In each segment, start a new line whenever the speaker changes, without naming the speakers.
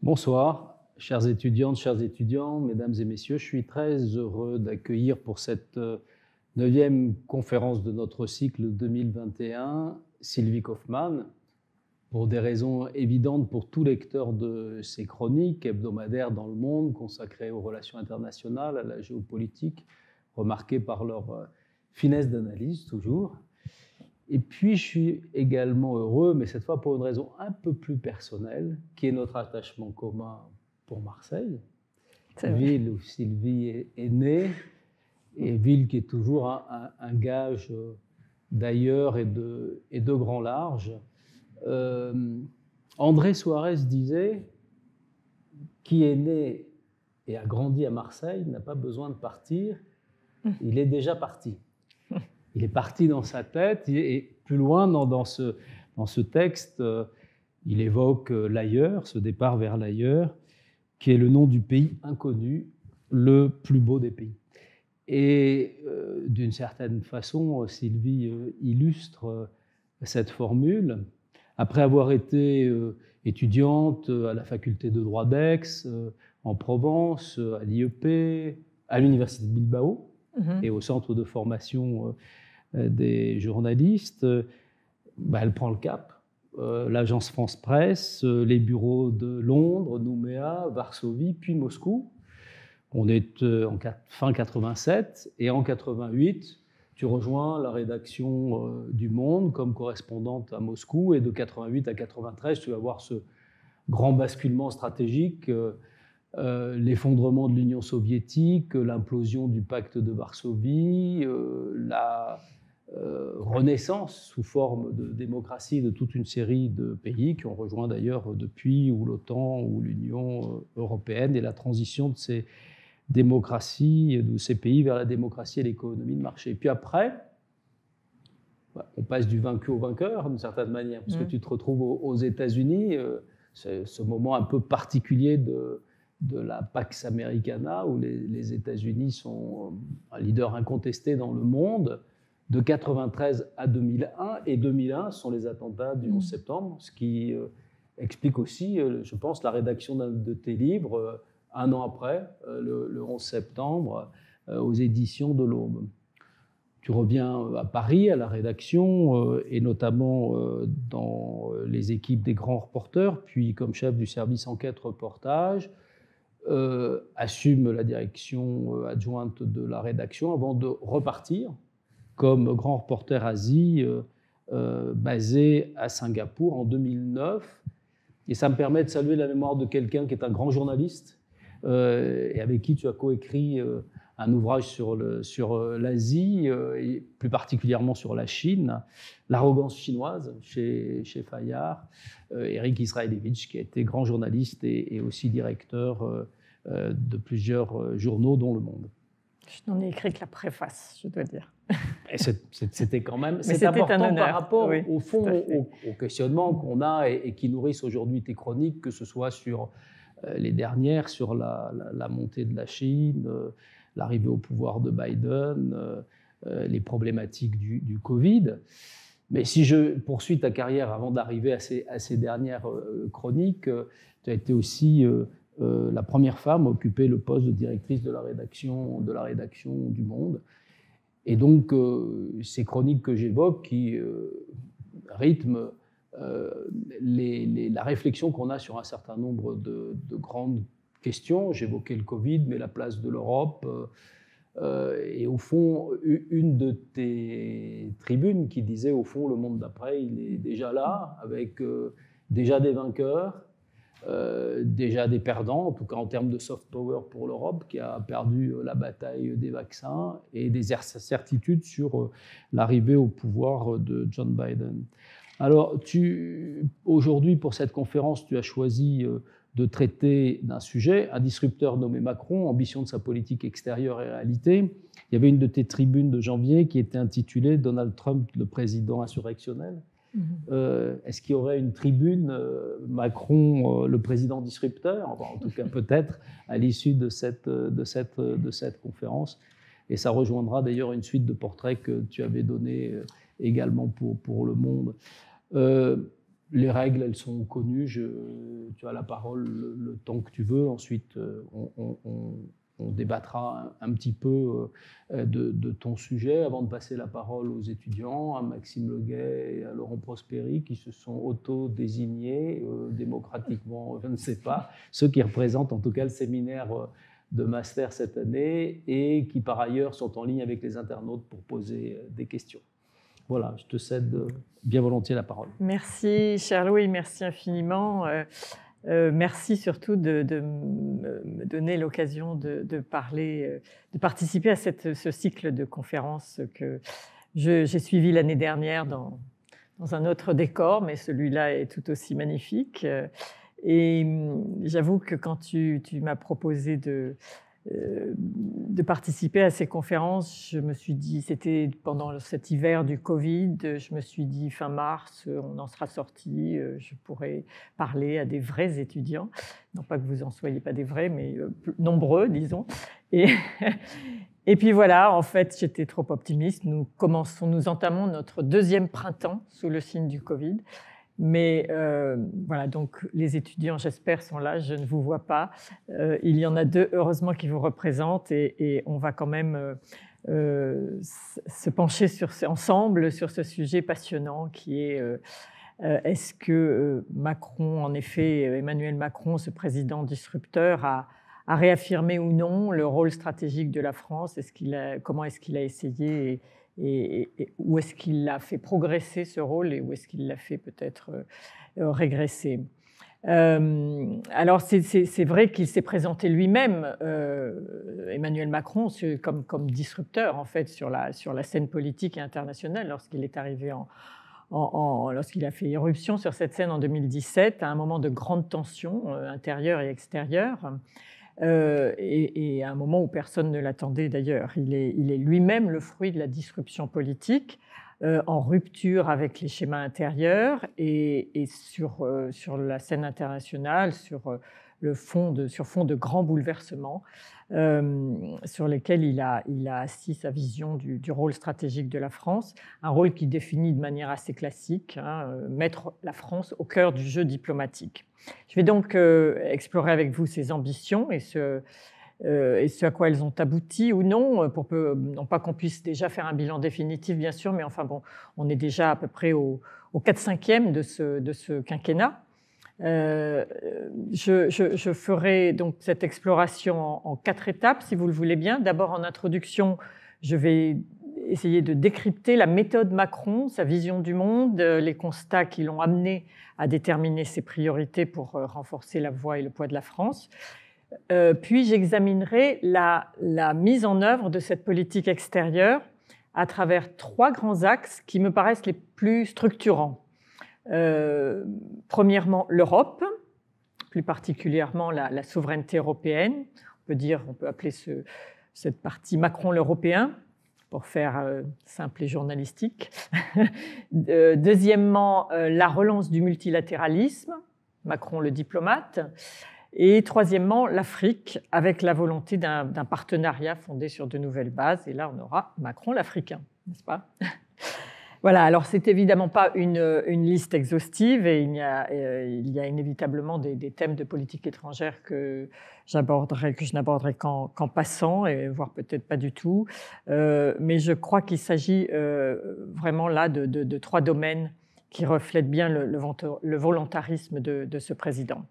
Bonsoir, chères étudiantes, chers étudiants, mesdames et messieurs. Je suis très heureux d'accueillir pour cette euh, neuvième conférence de notre cycle 2021 Sylvie Kaufmann. Pour des raisons évidentes pour tout lecteur de ses chroniques hebdomadaires dans le monde consacrées aux relations internationales, à la géopolitique, remarquées par leur euh, finesse d'analyse toujours. Et puis, je suis également heureux, mais cette fois pour une raison un peu plus personnelle, qui est notre attachement commun pour Marseille, ville où Sylvie est, née, et ville qui est toujours un, gage euh, d'ailleurs et de, et de grand large. Euh, André Suarez disait, qui est né et a grandi à Marseille n'a pas besoin de partir, hum. il est déjà parti il est parti dans sa tête, et plus loin dans, ce, dans ce, texte, euh, il évoque euh, l'ailleurs, ce départ vers l'ailleurs, qui est le nom du pays inconnu, le plus beau des pays. Et euh, d'une certaine façon, Sylvie illustre cette formule. Après avoir été étudiante à la faculté de droit d'Aix, en Provence, à l'IEP, à l'université de Bilbao, Mmh. et au centre de formation euh, euh, des journalistes, euh, bah, elle prend le cap. l'agence France Presse, les bureaux de Londres, Nouméa, Varsovie, puis Moscou. On est en fin 87 et en 88, tu rejoins la rédaction du Monde comme correspondante à Moscou et de 88 à 93, tu vas voir ce grand basculement stratégique euh, l'effondrement de l'Union soviétique, euh, l'implosion du pacte de Varsovie, euh, la renaissance sous forme de démocratie de toute une série de pays qui ont rejoint d'ailleurs depuis ou l'OTAN ou l'Union européenne et la transition de ces démocraties, de ces pays vers la démocratie et l'économie de marché. Et puis après, bah, on passe du vaincu au vainqueur, d'une certaine manière, parce que mmh. tu te retrouves aux, États-Unis, ce, moment un peu particulier de, de la Pax Americana, où les, États-Unis sont euh, un leader incontesté dans le monde, de 93 à 2001. Et 2001 sont les attentats du 11 septembre, ce qui euh, explique aussi, euh, je pense, la rédaction de tes livres un an après, le, le, 11 septembre, aux éditions de l'Aube. Tu reviens à Paris, à la rédaction, et notamment dans les équipes des grands reporters, puis comme chef du service enquête-reportage. Euh, assume la direction euh, adjointe de la rédaction avant de repartir comme grand reporter Asie euh, basé à Singapour en 2009. Et ça me permet de saluer la mémoire de quelqu'un qui est un grand journaliste et avec qui tu as coécrit un ouvrage sur, le, sur l'Asie, et plus particulièrement sur la Chine, l'arrogance chinoise chez, chez Fayard, euh, Eric Israelevich, qui a été grand journaliste et, aussi directeur euh, de plusieurs euh, journaux, dont Le Monde.
Je n'en ai écrit que la préface, je dois dire.
c'était quand même c'est important un par rapport au fond, au, questionnement qu'on a et, qui nourrissent aujourd'hui tes chroniques, que ce soit sur euh, les dernières, sur la, montée de la Chine, l'arrivée au pouvoir de Biden, les problématiques du, Covid. Mais si je poursuis ta carrière avant d'arriver à, à ces, dernières chroniques, tu as été aussi euh, la première femme à occuper le poste de directrice de la rédaction, du Monde. Et donc, euh, ces chroniques que j'évoque qui euh, rythment la réflexion qu'on a sur un certain nombre de, grandes questions. J'évoquais le Covid, mais la place de l'Europe. et au fond, une de tes tribunes qui disait, au fond, le monde d'après, il est déjà là, avec déjà des vainqueurs, euh, déjà des perdants, en tout cas en termes de soft power pour l'Europe, qui a perdu euh, la bataille des vaccins et des certitudes sur euh, l'arrivée au pouvoir de John Biden. Alors, aujourd'hui, pour cette conférence, tu as choisi de traiter d'un sujet, un disrupteur nommé Macron, ambition de sa politique extérieure et réalité. Il y avait une de tes tribunes de janvier qui était intitulée Donald Trump, le président insurrectionnel. Mhm. Euh, est-ce qu'il y aurait une tribune euh, Macron, euh, le président disrupteur, en tout cas peut-être, à l'issue de cette, de, cette, de cette conférence Et ça rejoindra d'ailleurs une suite de portraits que tu avais donnés également pour, pour Le Monde. les règles, elles sont connues. Je, tu as la parole le, temps que tu veux. Ensuite, on on débattra un, petit peu euh, de, ton sujet avant de passer la parole aux étudiants, à Maxime Leguet et à Laurent Prosperi qui se sont auto-désignés euh, démocratiquement, je ne sais pas, ceux qui représentent en tout cas le séminaire euh, de master cette année et qui par ailleurs sont en ligne avec les internautes pour poser des questions. Voilà, je te cède bien volontiers la parole.
Merci, cher Louis, merci infiniment. Euh, merci surtout de, me donner l'occasion de, parler, euh, de participer à cette, ce cycle de conférences que j'ai suivi l'année dernière dans, dans, un autre décor, mais celui-là est tout aussi magnifique. Et hum, j'avoue que quand tu, tu m'as proposé de, euh, de participer à ces conférences, je me suis dit, c'était pendant cet hiver du Covid, je me suis dit fin mars, on en sera sorti, euh, je pourrais parler à des vrais étudiants, non pas que vous en soyez pas des vrais, mais euh, nombreux, disons. Et, et puis voilà, en fait, j'étais trop optimiste. Nous commençons, nous entamons notre deuxième printemps sous le signe du Covid. Mais euh, voilà, donc les étudiants, j'espère, sont là. Je ne vous vois pas. Euh, il y en a deux, heureusement, qui vous représentent et, on va quand même euh, se pencher sur, ensemble sur ce sujet passionnant qui est est-ce que Macron, en effet, Emmanuel Macron, ce président disrupteur, a, réaffirmé ou non le rôle stratégique de la France Comment est-ce qu'il a essayé et, où est-ce qu'il a fait progresser ce rôle et où est-ce qu'il l'a fait peut-être euh, euh, régresser. Euh, alors c'est vrai qu'il s'est présenté lui-même, Emmanuel Macron, comme, disrupteur en fait sur la, scène politique et internationale lorsqu'il est arrivé lorsqu'il a fait irruption sur cette scène en 2017, à un moment de grande tension intérieure et extérieure. Euh, et, à un moment où personne ne l'attendait d'ailleurs. Il est, lui-même le fruit de la disruption politique, euh, en rupture avec les schémas intérieurs et, sur, euh, sur la scène internationale, sur fond sur fond de grands bouleversements euh, sur lesquels il a, il a assis sa vision du, rôle stratégique de la France, un rôle qui définit de manière assez classique hein, euh, mettre la France au cœur du jeu diplomatique. Je vais donc euh, explorer avec vous ses ambitions et ce, et ce à quoi elles ont abouti ou non, pour ne non pas qu'on puisse déjà faire un bilan définitif, bien sûr, mais enfin bon, on est déjà à peu près au, au 4-5e de ce quinquennat. Euh, je, ferai donc cette exploration en, quatre étapes, si vous le voulez bien. D'abord, en introduction, je vais essayer de décrypter la méthode Macron, sa vision du monde, euh, les constats qui l'ont amené à déterminer ses priorités pour euh, renforcer la voix et le poids de la France. puis j'examinerai la mise en œuvre de cette politique extérieure à travers trois grands axes qui me paraissent les plus structurants euh, premièrement l'Europe, plus particulièrement la, souveraineté européenne. On peut dire, on peut appeler ce, cette partie Macron l'européen, pour faire euh, simple et journalistique. Euh, deuxièmement, la relance du multilatéralisme, Macron le diplomate. Et troisièmement, l'Afrique, avec la volonté d'un partenariat fondé sur de nouvelles bases. Et là, on aura Macron l'Africain, n'est-ce pas voilà, alors c'est évidemment pas une, euh, liste exhaustive et il y a, euh, il y a inévitablement des, thèmes de politique étrangère que j'aborderai, que je n'aborderai qu'en, passant et voire peut-être pas du tout. Euh, mais je crois qu'il s'agit vraiment là de, trois domaines qui reflètent bien le, le, le volontarisme de, ce président.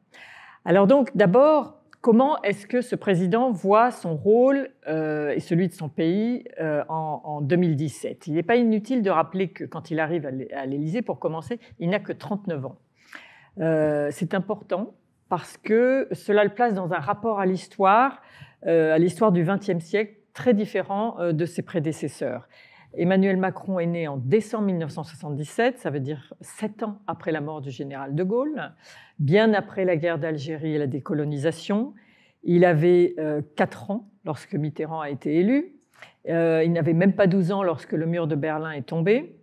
Alors donc d'abord comment est-ce que ce président voit son rôle euh, et celui de son pays euh, en, 2017 Il n'est pas inutile de rappeler que quand il arrive à l'Élysée, pour commencer, il n'a que 39 ans. Euh, c'est important parce que cela le place dans un rapport à l'histoire, à l'histoire du XXe siècle, très différent de ses prédécesseurs. Emmanuel Macron est né en décembre 1977, ça veut dire sept ans après la mort du général de Gaulle, bien après la guerre d'Algérie et la décolonisation. Il avait euh, quatre ans lorsque Mitterrand a été élu. Euh, il n'avait même pas 12 ans lorsque le mur de Berlin est tombé.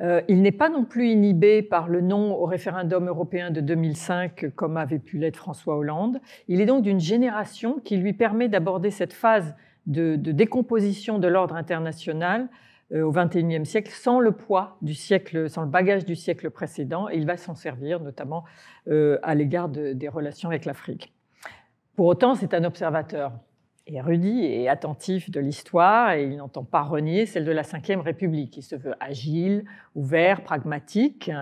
Euh, il n'est pas non plus inhibé par le non au référendum européen de 2005, comme avait pu l'être François Hollande. Il est donc d'une génération qui lui permet d'aborder cette phase de décomposition de l'ordre international euh, au XXIe siècle sans le poids du siècle, sans le bagage du siècle précédent, et il va s'en servir notamment euh, à l'égard des relations avec l'Afrique. Pour autant, c'est un observateur érudit et attentif de l'histoire, et il n'entend pas renier celle de la Ve République. Il se veut agile, ouvert, pragmatique,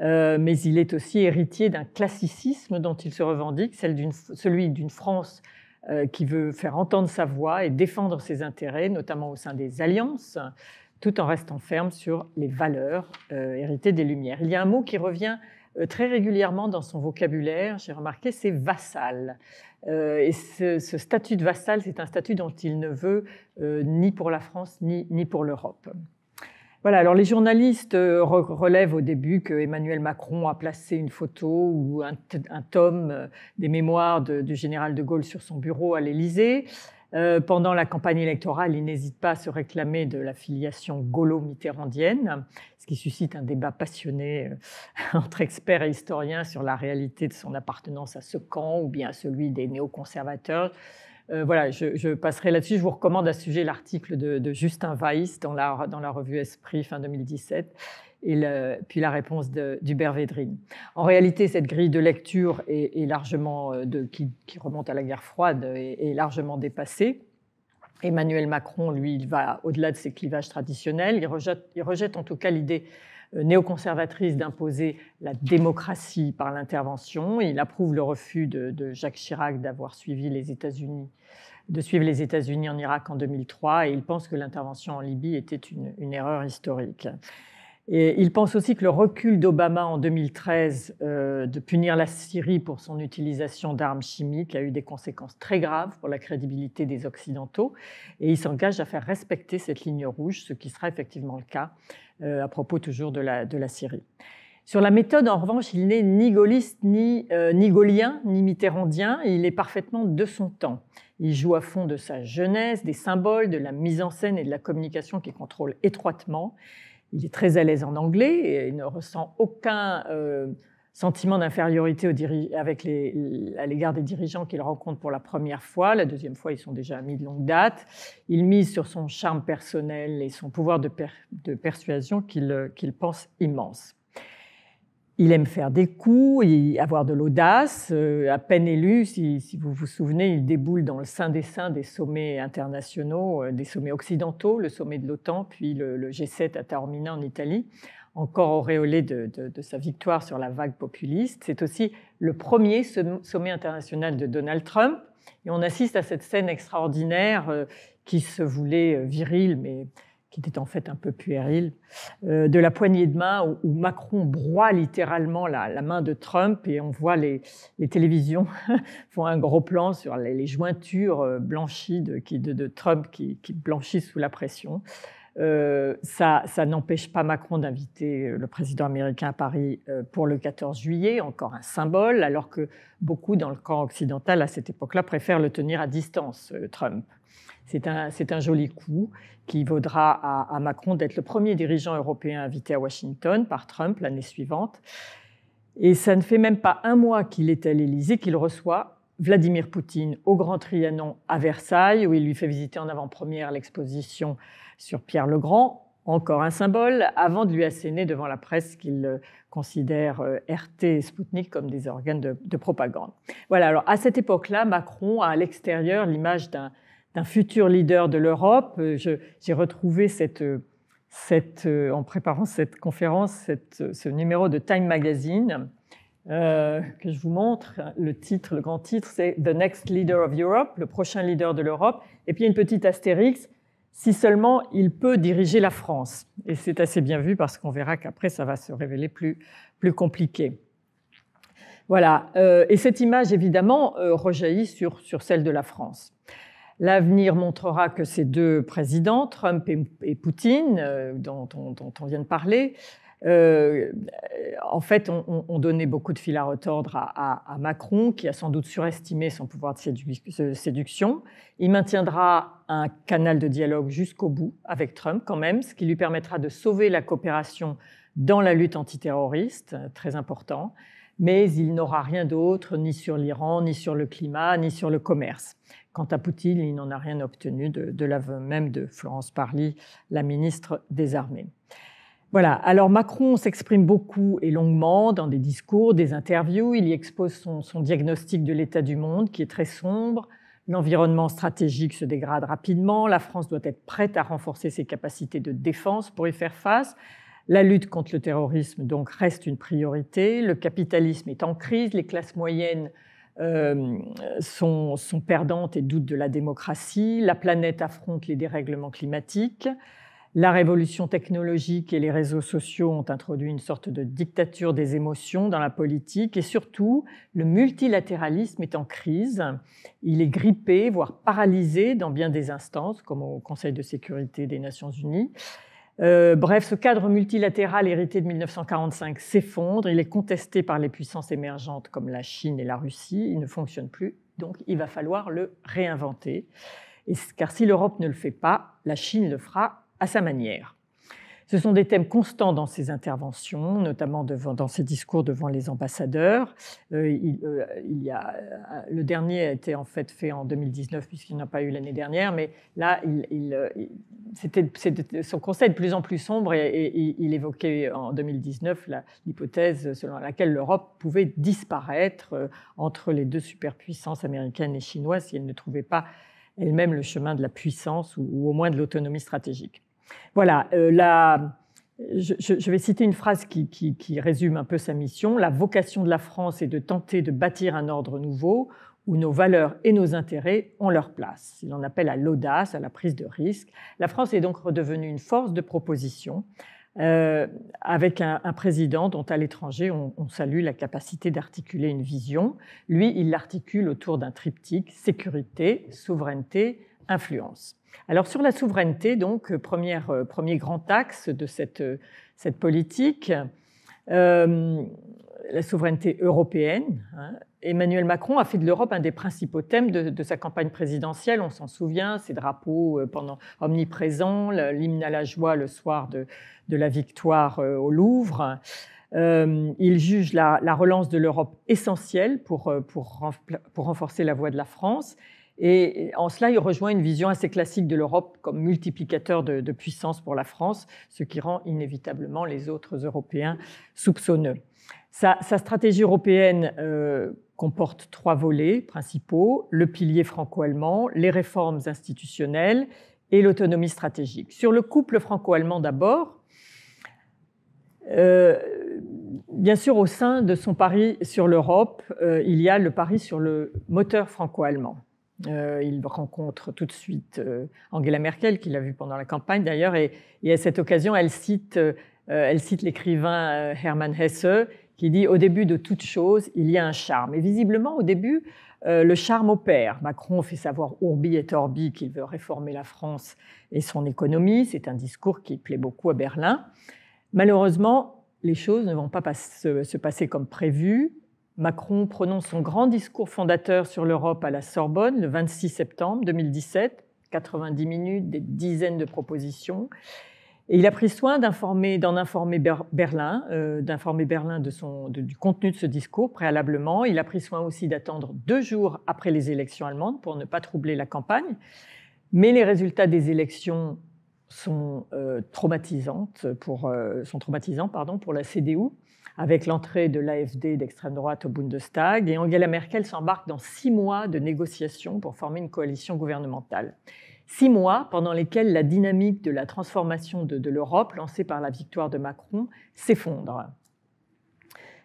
euh, mais il est aussi héritier d'un classicisme dont il se revendique, celui d'une France euh, qui veut faire entendre sa voix et défendre ses intérêts, notamment au sein des alliances, tout en restant ferme sur les valeurs euh, héritées des Lumières. Il y a un mot qui revient euh, très régulièrement dans son vocabulaire, j'ai remarqué, c'est vassal. et ce, statut de vassal, c'est un statut dont il ne veut ni pour la France ni pour l'Europe alors les journalistes euh, relèvent au début que Emmanuel Macron a placé une photo ou un, tome euh, des mémoires du général de Gaulle sur son bureau à l'Élysée. Euh, pendant la campagne électorale, il n'hésite pas à se réclamer de la filiation gaulo-mitterrandienne, ce qui suscite un débat passionné entre experts et historiens sur la réalité de son appartenance à ce camp ou bien à celui des néoconservateurs. Euh, voilà, je, passerai là-dessus. Je vous recommande à ce sujet l'article de, Justin Weiss dans la, revue Esprit fin 2017 et puis la réponse d'Hubert Védrine. En réalité, cette grille de lecture est, largement euh, qui, remonte à la guerre froide est, est largement dépassée. Emmanuel Macron, lui, il va au-delà de ses clivages traditionnels. il rejette en tout cas l'idée euh, néoconservatrice d'imposer la démocratie par l'intervention. Il approuve le refus de, Jacques Chirac d'avoir suivi les États-Unis, de suivre les États-Unis en Irak en 2003, et il pense que l'intervention en Libye était une erreur historique il pense aussi que le recul d'Obama en 2013 euh, de punir la Syrie pour son utilisation d'armes chimiques a eu des conséquences très graves pour la crédibilité des Occidentaux. Et il s'engage à faire respecter cette ligne rouge, ce qui sera effectivement le cas euh, à propos toujours de la, Syrie. Sur la méthode, en revanche, il n'est ni gaulliste, ni, gaullien, euh, ni gaulien, ni mitterrandien. Il est parfaitement de son temps. Il joue à fond de sa jeunesse, des symboles, de la mise en scène et de la communication qu'il contrôle étroitement. Il est très à l'aise en anglais et il ne ressent aucun euh, sentiment d'infériorité à l'égard des dirigeants qu'il rencontre pour la première fois. La deuxième fois, ils sont déjà amis de longue date. Il mise sur son charme personnel et son pouvoir de, persuasion euh, qu'il pense immense. Il aime faire des coups, et avoir de l'audace. Euh, à peine élu, si, vous vous souvenez, il déboule dans le sein des seins des sommets internationaux, euh, des sommets occidentaux, le sommet de l'OTAN, puis le, G7 à Taormina en Italie, encore auréolé de, sa victoire sur la vague populiste. C'est aussi le premier sommet international de Donald Trump. Et on assiste à cette scène extraordinaire euh, qui se voulait virile, mais qui était en fait un peu puéril, euh, de la poignée de main où, Macron broie littéralement la, main de Trump et on voit les, télévisions font un gros plan sur les, jointures euh, blanchies de, Trump qui, blanchissent sous la pression. Euh, ça n'empêche pas Macron d'inviter le président américain à Paris pour le 14 juillet, encore un symbole, alors que beaucoup dans le camp occidental à cette époque-là préfèrent le tenir à distance, Trump. C'est un, joli coup qui vaudra à, Macron d'être le premier dirigeant européen invité à Washington par Trump l'année suivante. Et ça ne fait même pas un mois qu'il est à l'Élysée qu'il reçoit Vladimir Poutine au Grand Trianon à Versailles, où il lui fait visiter en avant-première l'exposition sur Pierre le Grand, encore un symbole, avant de lui asséner devant la presse qu'il euh, considère euh, RT et Sputnik comme des organes de, de propagande. Voilà, alors à cette époque-là, Macron a à l'extérieur l'image d'un d'un futur leader de l'Europe. Euh, j'ai retrouvé euh, euh, en préparant cette conférence, ce numéro de Time Magazine que je vous montre. Le titre, le grand titre, c'est The Next Leader of Europe, le prochain leader de l'Europe. Et puis a une petite astérix, si seulement il peut diriger la France. Et c'est assez bien vu parce qu'on verra qu'après, ça va se révéler plus, compliqué. Voilà. et cette image, évidemment, rejaillit sur celle de la France. L'avenir montrera que ces deux présidents, Trump et, Poutine, euh, dont, on vient de parler, euh, en fait, on, on, beaucoup de fil à retordre à, Macron, qui a sans doute surestimé son pouvoir de, de euh, séduction. Il maintiendra un canal de dialogue jusqu'au bout avec Trump quand même, ce qui lui permettra de sauver la coopération dans la lutte antiterroriste, très important. Mais il n'aura rien d'autre, ni sur l'Iran, ni sur le climat, ni sur le commerce. Quant à Poutine, il n'en a rien obtenu de, l'aveu même de Florence Parly, la ministre des Armées. Voilà, alors Macron s'exprime beaucoup et longuement dans des discours, des interviews, il y expose son, son diagnostic de l'état du monde qui est très sombre, l'environnement stratégique se dégrade rapidement, la France doit être prête à renforcer ses capacités de défense pour y faire face, la lutte contre le terrorisme donc reste une priorité, le capitalisme est en crise, les classes moyennes euh, sont, sont, perdantes et doutent de la démocratie, la planète affronte les dérèglements climatiques, la révolution technologique et les réseaux sociaux ont introduit une sorte de dictature des émotions dans la politique et surtout le multilatéralisme est en crise, il est grippé, voire paralysé dans bien des instances comme au Conseil de sécurité des Nations Unies. Euh, bref, ce cadre multilatéral hérité de 1945 s'effondre, il est contesté par les puissances émergentes comme la Chine et la Russie, il ne fonctionne plus, donc il va falloir le réinventer. car si l'Europe ne le fait pas, la Chine le fera à sa manière. Ce sont des thèmes constants dans ses interventions, notamment devant, dans ses discours devant les ambassadeurs. Euh, euh, il, y a, euh, le dernier a été en fait fait en 2019 puisqu'il n'a pas eu l'année dernière, mais là, il, c'était, son conseil de plus en plus sombre et, il évoquait en 2019 l'hypothèse selon laquelle l'Europe pouvait disparaître entre les deux superpuissances américaines et chinoises si elle ne trouvait pas elle-même le chemin de la puissance ou au moins de l'autonomie stratégique. Voilà, euh, je, vais citer une phrase qui, résume un peu sa mission. La vocation de la France est de tenter de bâtir un ordre nouveau où nos valeurs et nos intérêts ont leur place. Il en appelle à l'audace, à la prise de risque. La France est donc redevenue une force de proposition euh, avec un, président dont à l'étranger on, salue la capacité d'articuler une vision. Lui, il l'articule autour d'un triptyque sécurité, souveraineté, influence. Alors sur la souveraineté, donc, euh, euh, premier grand axe de cette, euh, politique, la souveraineté européenne. Hein. Emmanuel Macron a fait de l'Europe un des principaux thèmes de, sa campagne présidentielle, on s'en souvient, ses drapeaux pendant omniprésents, l'hymne à la joie le soir de, la victoire au Louvre. il juge la, relance de l'Europe essentielle pour, pour renforcer la voix de la France et en cela, il rejoint une vision assez classique de l'Europe comme multiplicateur de, puissance pour la France, ce qui rend inévitablement les autres Européens soupçonneux. Sa, stratégie européenne euh, comporte trois volets principaux, le pilier franco-allemand, les réformes institutionnelles et l'autonomie stratégique. Sur le couple franco-allemand d'abord, euh, bien sûr, au sein de son pari sur l'Europe, euh, il y a le pari sur le moteur franco-allemand. Euh, il rencontre tout de suite euh, Angela Merkel, qu'il a vue pendant la campagne d'ailleurs, et, à cette occasion, elle cite, euh, l'écrivain Hermann Hesse, qui dit Au début de toute chose, il y a un charme. Et visiblement, au début, le charme opère. Macron fait savoir Urbi et Orbi qu'il veut réformer la France et son économie. C'est un discours qui plaît beaucoup à Berlin. Malheureusement, les choses ne vont pas se passer comme prévu. Macron prononce son grand discours fondateur sur l'Europe à la Sorbonne le 26 septembre 2017, 90 minutes, des dizaines de propositions. Et il a pris soin d'informer, d'en informer Berlin, euh, d'informer Berlin du contenu de ce discours préalablement. Il a pris soin aussi d'attendre deux jours après les élections allemandes pour ne pas troubler la campagne. Mais les résultats des élections sont euh, traumatisantes euh, traumatisants pour la CDU avec l'entrée de l'AFD d'extrême droite au Bundestag. Et Angela Merkel s'embarque dans six mois de négociations pour former une coalition gouvernementale. Six mois pendant lesquels la dynamique de la transformation de, l'Europe, lancée par la victoire de Macron, s'effondre.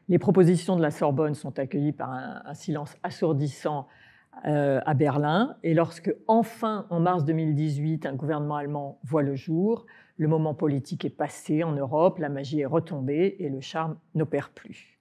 Les propositions de la Sorbonne sont accueillies par un, silence assourdissant euh, à Berlin. Et lorsque, enfin, en mars 2018, un gouvernement allemand voit le jour, le moment politique est passé en Europe, la magie est retombée et le charme n'opère plus.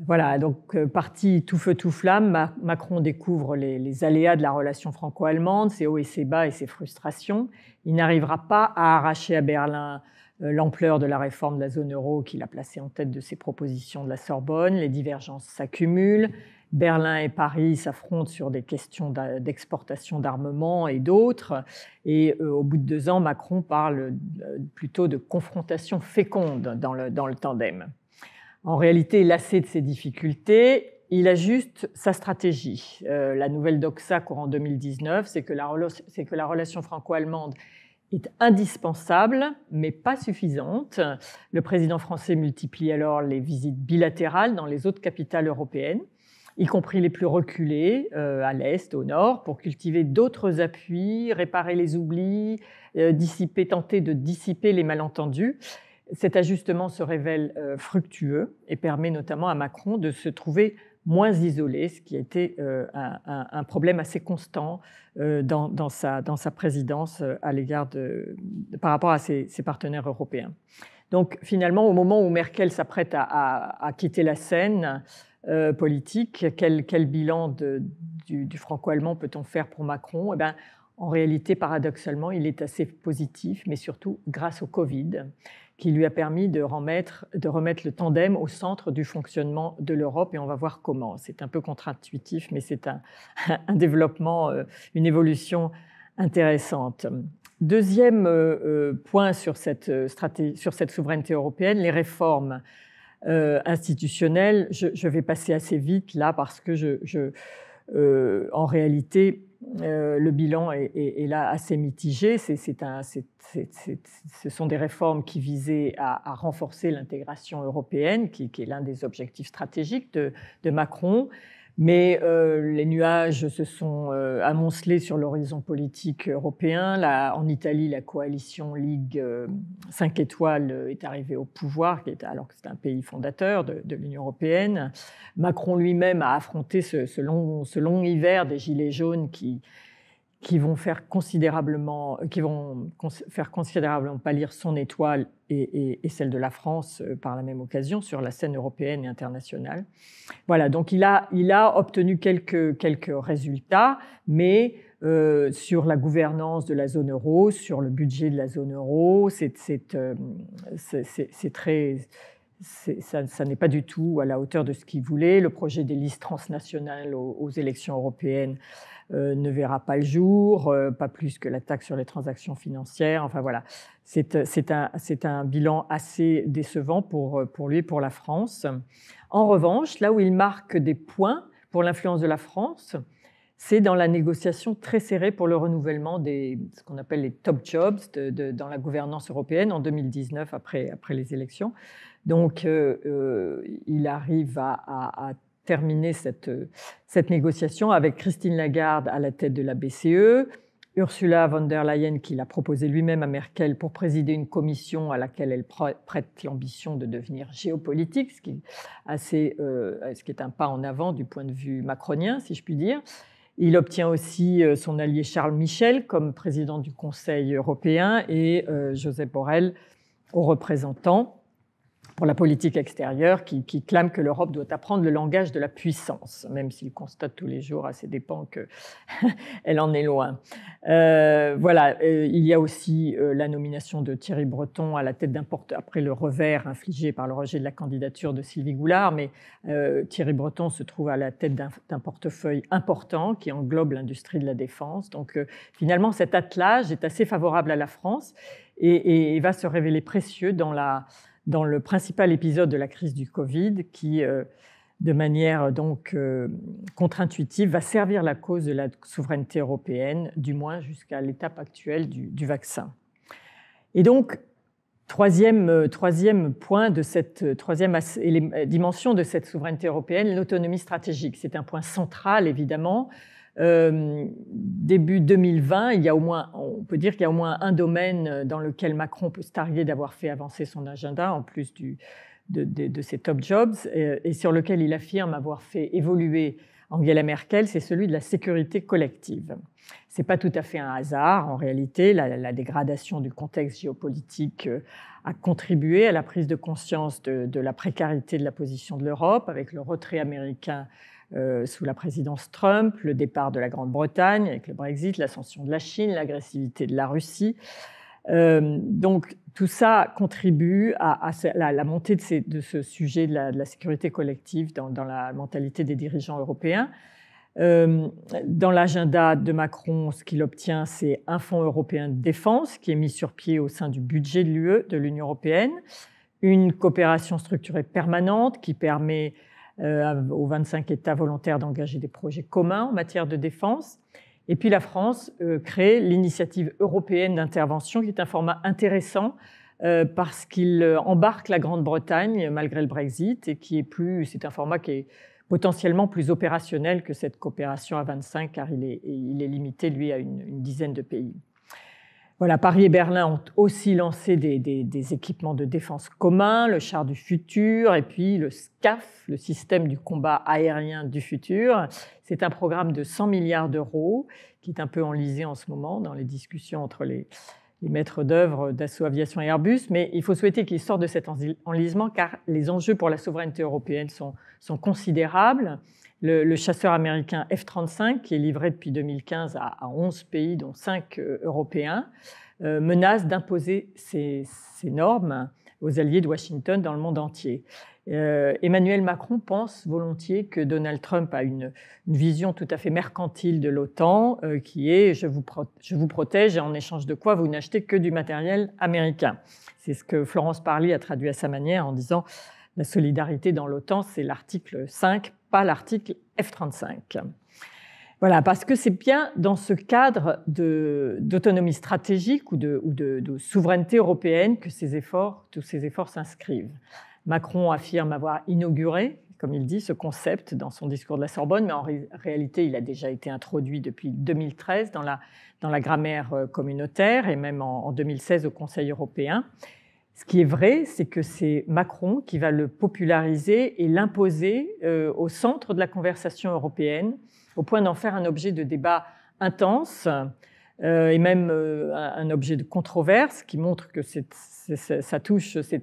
Voilà, donc euh, parti tout feu tout flamme, Macron découvre les, aléas de la relation franco-allemande, ses hauts et ses bas et ses frustrations. Il n'arrivera pas à arracher à Berlin euh, l'ampleur de la réforme de la zone euro qu'il a placée en tête de ses propositions de la Sorbonne. Les divergences s'accumulent, Berlin et Paris s'affrontent sur des questions d'exportation d'armement et d'autres. Et euh, au bout de deux ans, Macron parle euh, plutôt de confrontation féconde dans le, tandem. En réalité, lassé de ses difficultés, il ajuste sa stratégie. Euh, la nouvelle doxa courant 2019, c'est que, que la relation franco-allemande est indispensable, mais pas suffisante. Le président français multiplie alors les visites bilatérales dans les autres capitales européennes y compris les plus reculés, euh, à l'est, au nord, pour cultiver d'autres appuis, réparer les oublis, euh, dissiper, tenter de dissiper les malentendus. Cet ajustement se révèle euh, fructueux et permet notamment à Macron de se trouver moins isolé, ce qui a été un, problème assez constant dans, sa, présidence par rapport à ses, partenaires européens. Donc finalement, au moment où Merkel s'apprête à, à, quitter la scène, euh, politique. Quel, bilan du, franco-allemand peut-on faire pour Macron eh bien, En réalité, paradoxalement, il est assez positif, mais surtout grâce au Covid, qui lui a permis de remettre, le tandem au centre du fonctionnement de l'Europe, et on va voir comment. C'est un peu contre-intuitif, mais c'est un, développement, euh, une évolution intéressante. Deuxième euh, point sur cette, sur cette souveraineté européenne, les réformes euh, institutionnelle. Je, vais passer assez vite là parce que je, euh, en réalité, euh, le bilan est, là assez mitigé. C'est, ce sont des réformes qui visaient à, renforcer l'intégration européenne, qui, est l'un des objectifs stratégiques de Macron. Mais euh, les nuages se sont euh, amoncelés sur l'horizon politique européen. en Italie, la coalition Ligue 5 euh, étoiles est arrivée au pouvoir, alors que c'est un pays fondateur de, l'Union européenne. Macron lui-même a affronté ce long hiver des Gilets jaunes qui, qui vont faire considérablement, qui vont faire considérablement pâlir son étoile et, celle de la France euh, par la même occasion sur la scène européenne et internationale. Voilà, donc il a, il a obtenu quelques, quelques résultats, mais euh, sur la gouvernance de la zone euro, sur le budget de la zone euro, c'est euh, très ça, n'est pas du tout à la hauteur de ce qu'il voulait. Le projet des listes transnationales aux élections européennes euh, ne verra pas le jour, euh, pas plus que la taxe sur les transactions financières. Enfin voilà, c'est euh, un, bilan assez décevant pour, lui et pour la France. En revanche, là où il marque des points pour l'influence de la France, c'est dans la négociation très serrée pour le renouvellement des ce qu'on appelle les top jobs dans la gouvernance européenne en 2019 après, après les élections. Donc il arrive à terminer cette, euh, cette négociation avec Christine Lagarde à la tête de la BCE, Ursula von der Leyen qui l'a proposé lui-même à Merkel pour présider une commission à laquelle elle prête l'ambition de devenir géopolitique, ce qui, est assez, euh, ce qui est un pas en avant du point de vue macronien, si je puis dire. Il obtient aussi euh, son allié Charles Michel comme président du Conseil européen et José Borrell aux représentants pour la politique extérieure qui, clame que l'Europe doit apprendre le langage de la puissance, même s'il constate tous les jours à ses dépens qu'elle en est loin. Euh, voilà, euh, il y a aussi euh, la nomination de Thierry Breton à la tête d'un porte après le revers infligé par le rejet de la candidature de Sylvie Goulard, mais Thierry Breton se trouve à la tête d'un portefeuille important qui englobe l'industrie de la défense. Donc finalement, cet attelage est assez favorable à la France et va se révéler précieux dans la dans le principal épisode de la crise du Covid qui, euh, de manière euh, donc euh, contre-intuitive, va servir la cause de la souveraineté européenne, du moins jusqu'à l'étape actuelle du, vaccin. Et donc, troisième, troisième point de cette troisième dimension de cette souveraineté européenne, l'autonomie stratégique. C'est un point central, évidemment, euh, début 2020, il y a au moins, on peut dire qu'il y a au moins un domaine euh, dans lequel Macron peut se targuer d'avoir fait avancer son agenda, en plus de, ses top jobs, et, sur lequel il affirme avoir fait évoluer Angela Merkel, c'est celui de la sécurité collective. Ce n'est pas tout à fait un hasard. En réalité, la, dégradation du contexte géopolitique euh, a contribué à la prise de conscience de la précarité de la position de l'Europe, avec le retrait américain euh, sous la présidence Trump, le départ de la Grande-Bretagne avec le Brexit, l'ascension de la Chine, l'agressivité de la Russie. Euh, donc tout ça contribue à, la, montée de, ce sujet de la, sécurité collective dans, la mentalité des dirigeants européens. Euh, dans l'agenda de Macron, ce qu'il obtient, c'est un fonds européen de défense qui est mis sur pied au sein du budget de l'UE, de l'Union européenne, une coopération structurée permanente qui permet euh, aux 25 États volontaires d'engager des projets communs en matière de défense. Et puis la France euh, crée l'initiative européenne d'intervention, qui est un format intéressant euh, parce qu'il embarque la Grande-Bretagne malgré le Brexit et qui est plus, c'est un format qui est potentiellement plus opérationnel que cette coopération à 25 car il est, limité, lui, à une dizaine de pays. Voilà, Paris et Berlin ont aussi lancé des, équipements de défense communs, le char du futur et puis le SCAF, le système du combat aérien du futur. C'est un programme de 100 milliards d'euros qui est un peu enlisé en ce moment dans les discussions entre les, maîtres d'œuvre d'Assaut Aviation et Airbus, mais il faut souhaiter qu'il sorte de cet enlisement car les enjeux pour la souveraineté européenne sont considérables le, chasseur américain F-35, qui est livré depuis 2015 à, 11 pays, dont 5 euh, européens, euh, menace d'imposer ces normes aux alliés de Washington dans le monde entier. Euh, Emmanuel Macron pense volontiers que Donald Trump a une, vision tout à fait mercantile de l'OTAN, qui est je vous, je vous, protège et en échange de quoi vous n'achetez que du matériel américain. C'est ce que Florence Parly a traduit à sa manière en disant la solidarité dans l'OTAN, c'est l'article 5 pas l'article F-35. Voilà, parce que c'est bien dans ce cadre d'autonomie stratégique ou, de, souveraineté européenne que efforts, tous ces efforts s'inscrivent. Macron affirme avoir inauguré, comme il dit, ce concept dans son discours de la Sorbonne, mais en réalité, il a déjà été introduit depuis 2013 dans la, dans la grammaire euh, communautaire et même en, en 2016 au Conseil européen. Ce qui est vrai, c'est que c'est Macron qui va le populariser et l'imposer euh, au centre de la conversation européenne, au point d'en faire un objet de débat intense euh, et même euh, un objet de controverse qui montre que c'est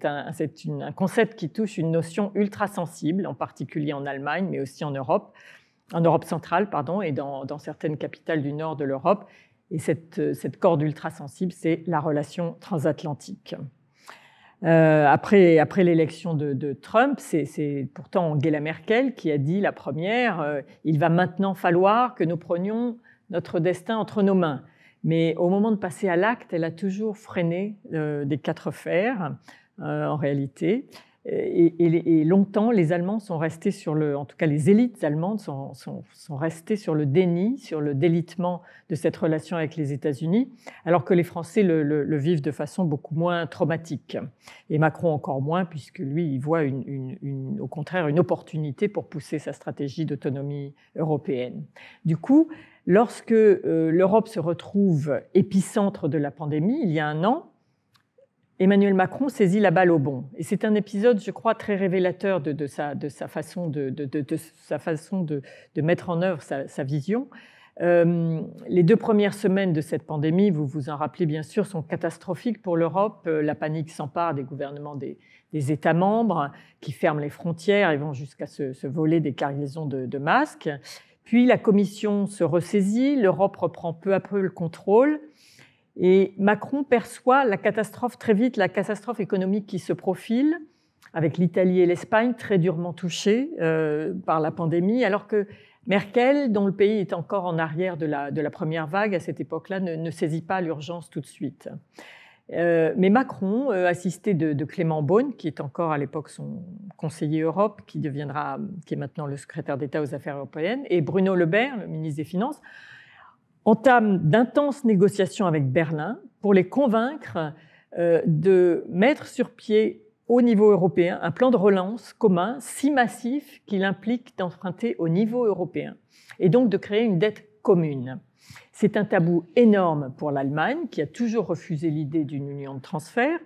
un, concept qui touche une notion ultra sensible, en particulier en Allemagne, mais aussi en Europe, en Europe centrale, pardon, et dans, certaines capitales du nord de l'Europe. Et cette corde ultra sensible, c'est la relation transatlantique. Euh, après, l'élection de, Trump, c'est pourtant Angela Merkel qui a dit la première euh, il va maintenant falloir que nous prenions notre destin entre nos mains. Mais au moment de passer à l'acte, elle a toujours freiné euh, des quatre fers, en réalité. Euh, et, longtemps, les Allemands sont restés sur le, en tout cas les élites allemandes sont, sont, sur le déni, sur le délitement de cette relation avec les États-Unis, alors que les Français le, vivent de façon beaucoup moins traumatique. Et Macron encore moins, puisque lui, il voit au contraire une opportunité pour pousser sa stratégie d'autonomie européenne. Du coup, lorsque euh, l'Europe se retrouve épicentre de la pandémie, il y a un an, Emmanuel Macron saisit la balle au bon. Et c'est un épisode, je crois, très révélateur de, sa, façon, de, mettre en œuvre sa, vision. Euh, les deux premières semaines de cette pandémie, vous vous en rappelez bien sûr, sont catastrophiques pour l'Europe. Euh, la panique s'empare des gouvernements des, États membres qui ferment les frontières et vont jusqu'à se, voler des cargaisons de masques. Puis la Commission se ressaisit, l'Europe reprend peu à peu le contrôle. Et Macron perçoit la catastrophe très vite, la catastrophe économique qui se profile, avec l'Italie et l'Espagne très durement touchées euh, par la pandémie, alors que Merkel, dont le pays est encore en arrière de la, première vague à cette époque-là, ne, saisit pas l'urgence tout de suite. Euh, mais Macron, euh, assisté de, Clément Beaune, qui est encore à l'époque son conseiller Europe, qui, deviendra, qui est maintenant le secrétaire d'État aux Affaires européennes, et Bruno Le le ministre des Finances, entame d'intenses négociations avec Berlin pour les convaincre euh, de mettre sur pied au niveau européen un plan de relance commun si massif qu'il implique d'emprunter au niveau européen et donc de créer une dette commune. C'est un tabou énorme pour l'Allemagne qui a toujours refusé l'idée d'une union de transfert,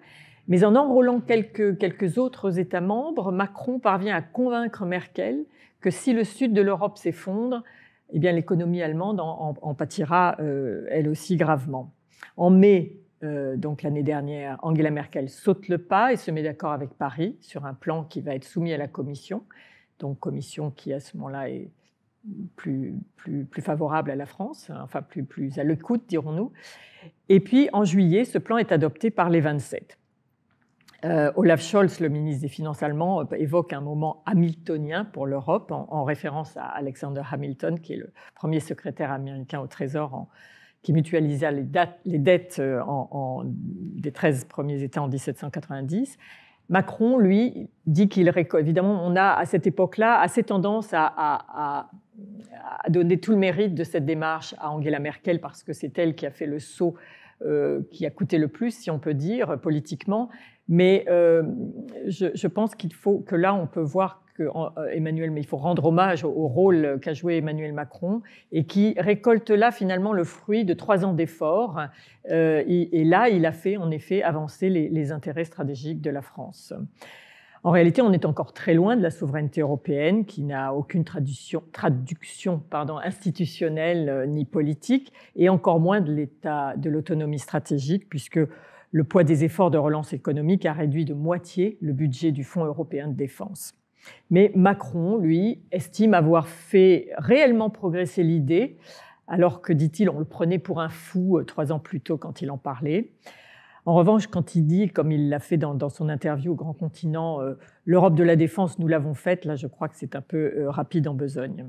mais en enrôlant quelques, quelques autres États membres, Macron parvient à convaincre Merkel que si le sud de l'Europe s'effondre, eh bien l'économie allemande en, pâtira euh, elle aussi gravement. En mai, euh, donc l'année dernière, Angela Merkel saute le pas et se met d'accord avec Paris sur un plan qui va être soumis à la Commission, donc Commission qui à ce moment-là est plus, plus, plus, favorable à la France, hein, enfin plus, plus à l'écoute, dirons-nous. Et puis en juillet, ce plan est adopté par les 27. Euh, Olaf Scholz, le ministre des Finances allemand, euh, évoque un moment hamiltonien pour l'Europe en, référence à Alexander Hamilton, qui est le premier secrétaire américain au Trésor qui mutualisa les, dettes euh, des 13 premiers États en 1790. Macron, lui, dit qu'il évidemment, on a à cette époque-là assez tendance à, donner tout le mérite de cette démarche à Angela Merkel parce que c'est elle qui a fait le saut euh, qui a coûté le plus, si on peut dire, politiquement. Mais euh, je, pense qu'il faut que là, on peut voir que euh, Emmanuel, mais il faut rendre hommage au, rôle qu'a joué Emmanuel Macron et qui récolte là finalement le fruit de trois ans d'efforts. et, là, il a fait en effet avancer les intérêts stratégiques de la France. En réalité, on est encore très loin de la souveraineté européenne qui n'a aucune traduction, institutionnelle euh, ni politique et encore moins de l'état de l'autonomie stratégique puisque le poids des efforts de relance économique a réduit de moitié le budget du Fonds européen de défense. Mais Macron, lui, estime avoir fait réellement progresser l'idée alors que, dit-il, on le prenait pour un fou euh, trois ans plus tôt quand il en parlait. En revanche, quand il dit, comme il l'a fait dans, son interview au Grand Continent, euh, l'Europe de la défense, nous l'avons faite, là, je crois que c'est un peu euh, rapide en besogne.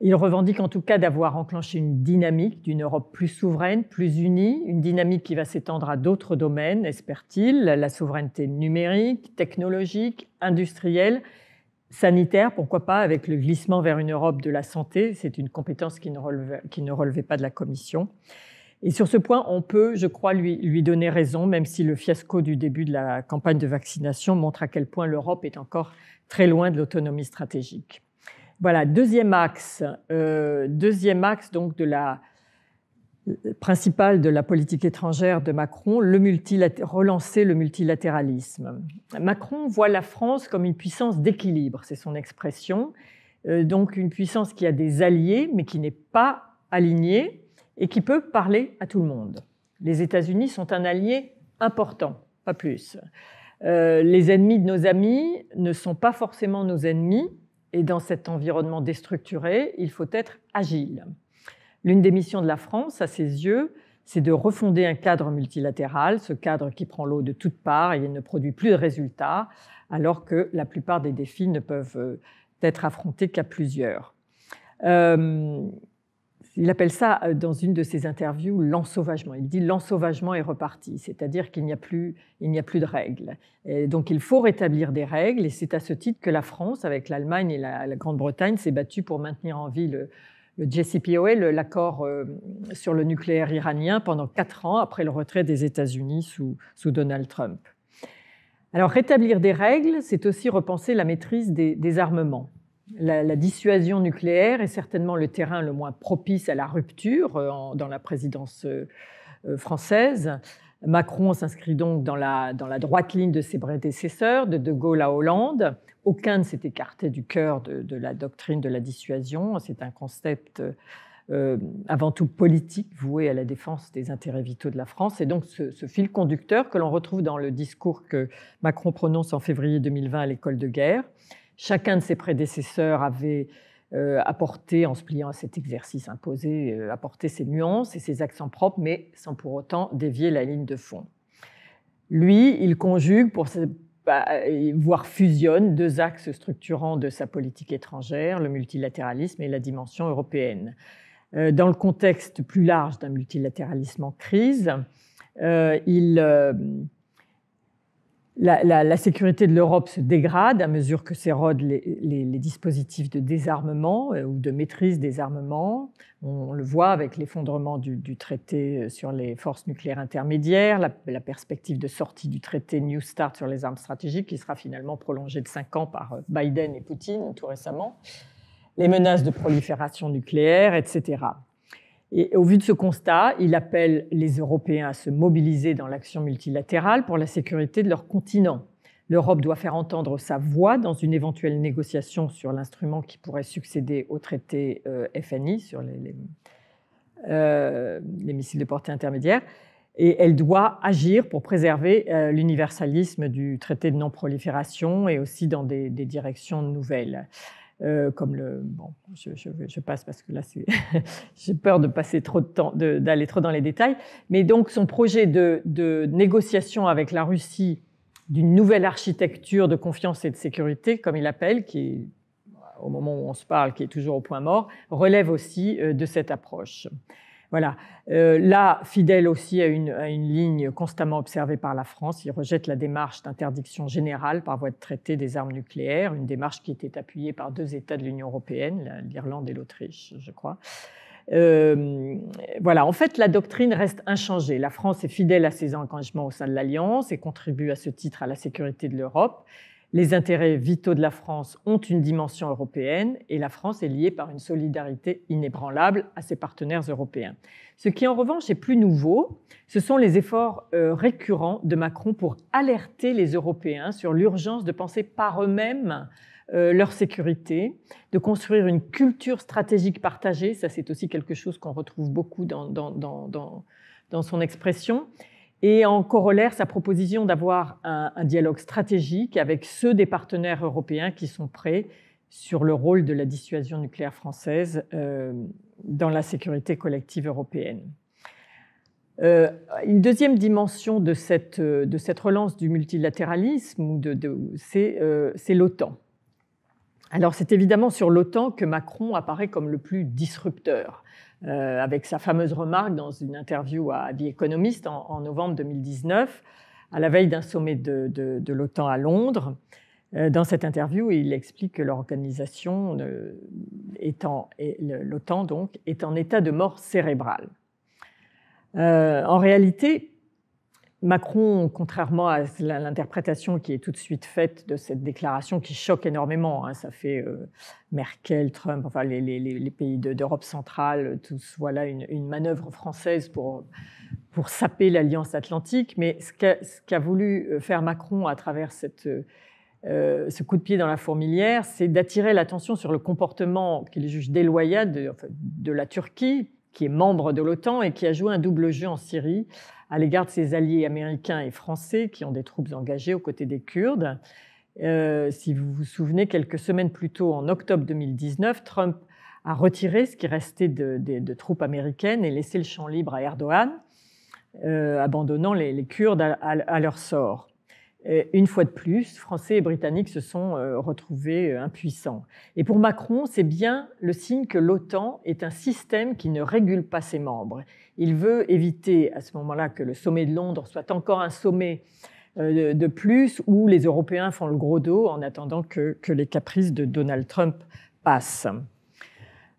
Il revendique en tout cas d'avoir enclenché une dynamique d'une Europe plus souveraine, plus unie, une dynamique qui va s'étendre à d'autres domaines, espère-t-il, la souveraineté numérique, technologique, industrielle, sanitaire, pourquoi pas, avec le glissement vers une Europe de la santé. C'est une compétence qui ne relevait pas de la Commission. Et sur ce point, on peut, je crois, lui, donner raison, même si le fiasco du début de la campagne de vaccination montre à quel point l'Europe est encore très loin de l'autonomie stratégique. Voilà, deuxième axe, euh, deuxième axe donc de la euh, principal de la politique étrangère de Macron, le relancer le multilatéralisme. Macron voit la France comme une puissance d'équilibre, c'est son expression, euh, donc une puissance qui a des alliés mais qui n'est pas alignée, et qui peut parler à tout le monde. Les États-Unis sont un allié important, pas plus. Euh, les ennemis de nos amis ne sont pas forcément nos ennemis, et dans cet environnement déstructuré, il faut être agile. L'une des missions de la France, à ses yeux, c'est de refonder un cadre multilatéral, ce cadre qui prend l'eau de toutes parts et ne produit plus de résultats, alors que la plupart des défis ne peuvent euh, être affrontés qu'à plusieurs. Euh, il appelle ça, euh, dans une de ses interviews, l'ensauvagement. Il dit l'ensauvagement est reparti, c'est-à-dire qu'il n'y a, plus, de règles. donc il faut rétablir des règles, et c'est à ce titre que la France, avec l'Allemagne et la, Grande-Bretagne, s'est battue pour maintenir en vie le, JCPOA, l'accord euh, sur le nucléaire iranien, pendant quatre ans après le retrait des États-Unis sous, Donald Trump. Alors rétablir des règles, c'est aussi repenser la maîtrise des armements la, dissuasion nucléaire est certainement le terrain le moins propice à la rupture euh, dans la présidence euh, euh, française. Macron s'inscrit donc dans la, droite ligne de ses prédécesseurs, de De Gaulle à Hollande. Aucun ne s'est écarté du cœur de, la doctrine de la dissuasion. C'est un concept avant tout politique voué à la défense des intérêts vitaux de la France. Et donc ce, ce fil conducteur que l'on retrouve dans le discours que Macron prononce en février 2020 à l'école de guerre. Chacun de ses prédécesseurs avait euh, apporté, en se pliant à cet exercice imposé, euh, apporté ses nuances et ses accents propres, mais sans pour autant dévier la ligne de fond. Lui, il conjugue, pour, bah, voire fusionne, deux axes structurants de sa politique étrangère, le multilatéralisme et la dimension européenne. Euh, dans le contexte plus large d'un multilatéralisme en crise, il la, sécurité de l'Europe se dégrade à mesure que s'érodent les, dispositifs de désarmement euh, ou de maîtrise des armements. On, le voit avec l'effondrement du, traité euh, sur les forces nucléaires intermédiaires, la, la, perspective de sortie du traité New Start sur les armes stratégiques, qui sera finalement prolongée de cinq ans par euh, Biden et Poutine tout récemment, les menaces de prolifération nucléaire, etc. Et au vu de ce constat, il appelle les Européens à se mobiliser dans l'action multilatérale pour la sécurité de leur continent. L'Europe doit faire entendre sa voix dans une éventuelle négociation sur l'instrument qui pourrait succéder au traité euh, FNI sur euh, les, missiles de portée intermédiaire. Et elle doit agir pour préserver euh, l'universalisme du traité de non-prolifération et aussi dans des directions nouvelles. Euh, comme le bon, je, je, passe parce que là j'ai peur de passer trop de temps, d'aller trop dans les détails. Mais donc son projet de, négociation avec la Russie d'une nouvelle architecture de confiance et de sécurité, comme il appelle, qui est au moment où on se parle, qui est toujours au point mort, relève aussi euh, de cette approche. Voilà. Euh, là, fidèle aussi à une, ligne constamment observée par la France, il rejette la démarche d'interdiction générale par voie de traité des armes nucléaires, une démarche qui était appuyée par deux États de l'Union européenne, l'Irlande et l'Autriche, je crois. Euh, voilà, en fait, la doctrine reste inchangée. La France est fidèle à ses engagements au sein de l'Alliance et contribue à ce titre à la sécurité de l'Europe. Les intérêts vitaux de la France ont une dimension européenne et la France est liée par une solidarité inébranlable à ses partenaires européens. Ce qui en revanche est plus nouveau, ce sont les efforts euh, récurrents de Macron pour alerter les Européens sur l'urgence de penser par eux-mêmes euh, leur sécurité, de construire une culture stratégique partagée, ça c'est aussi quelque chose qu'on retrouve beaucoup dans, dans son expression, et en corollaire, sa proposition d'avoir un, dialogue stratégique avec ceux des partenaires européens qui sont prêts sur le rôle de la dissuasion nucléaire française euh, dans la sécurité collective européenne. Euh, une deuxième dimension de cette, de cette relance du multilatéralisme, euh, c'est l'OTAN. Alors c'est évidemment sur l'OTAN que Macron apparaît comme le plus disrupteur. Euh, avec sa fameuse remarque dans une interview à The Economist en, novembre 2019, à la veille d'un sommet de, l'OTAN à Londres. Euh, dans cette interview, il explique que l'organisation, euh, l'OTAN donc, est en état de mort cérébrale. en réalité, Macron, contrairement à l'interprétation qui est tout de suite faite de cette déclaration qui choque énormément, hein, ça fait euh, Merkel, Trump, enfin les, pays d'Europe centrale, tous voilà une, manœuvre française pour, pour saper l'alliance atlantique. Mais ce qu'a voulu euh, faire Macron à travers euh, ce coup de pied dans la fourmilière, c'est d'attirer l'attention sur le comportement qu'il juge déloyal de la Turquie qui est membre de l'OTAN et qui a joué un double jeu en Syrie à l'égard de ses alliés américains et français qui ont des troupes engagées aux côtés des Kurdes. Euh, si vous vous souvenez, quelques semaines plus tôt, en octobre 2019, Trump a retiré ce qui restait de, troupes américaines et laissé le champ libre à Erdogan, euh, abandonnant les, Kurdes à, leur sort. Euh, une fois de plus, Français et Britanniques se sont euh, retrouvés euh, impuissants. Et pour Macron, c'est bien le signe que l'OTAN est un système qui ne régule pas ses membres. Il veut éviter à ce moment-là que le sommet de Londres soit encore un sommet de plus où les Européens font le gros dos en attendant que, les caprices de Donald Trump passent.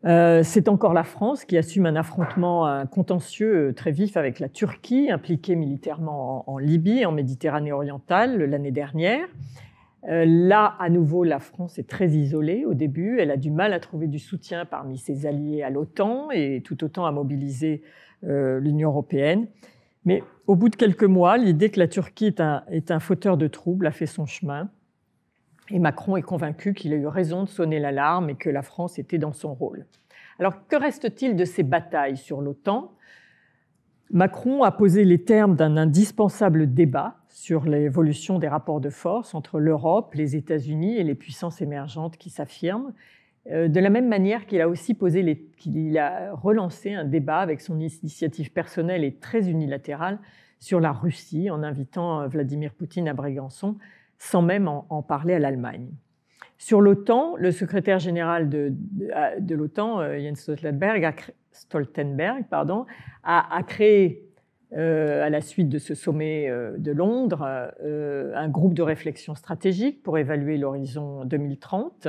Euh, c'est encore la France qui assume un affrontement, euh, contentieux euh, très vif avec la Turquie, impliquée militairement en, Libye, en Méditerranée orientale l'année dernière. là, à nouveau, la France est très isolée au début. Elle a du mal à trouver du soutien parmi ses alliés à l'OTAN et tout autant à mobiliser l'Union européenne. Mais au bout de quelques mois, l'idée que la Turquie est un fauteur de troubles a fait son chemin. Et Macron est convaincu qu'il a eu raison de sonner l'alarme et que la France était dans son rôle. Alors que reste-t-il de ces batailles sur l'OTAN Macron a posé les termes d'un indispensable débat sur l'évolution des rapports de force entre l'Europe, les États-Unis et les puissances émergentes qui s'affirment, euh, de la même manière qu'il a aussi a relancé un débat avec son initiative personnelle et très unilatérale sur la Russie en invitant euh, Vladimir Poutine à Brégançon sans même en, parler à l'Allemagne. Sur l'OTAN, le secrétaire général de, l'OTAN, euh, Jens Stoltenberg, a, pardon, a, créé, euh, à la suite de ce sommet euh, de Londres, un groupe de réflexion stratégique pour évaluer l'horizon 2030,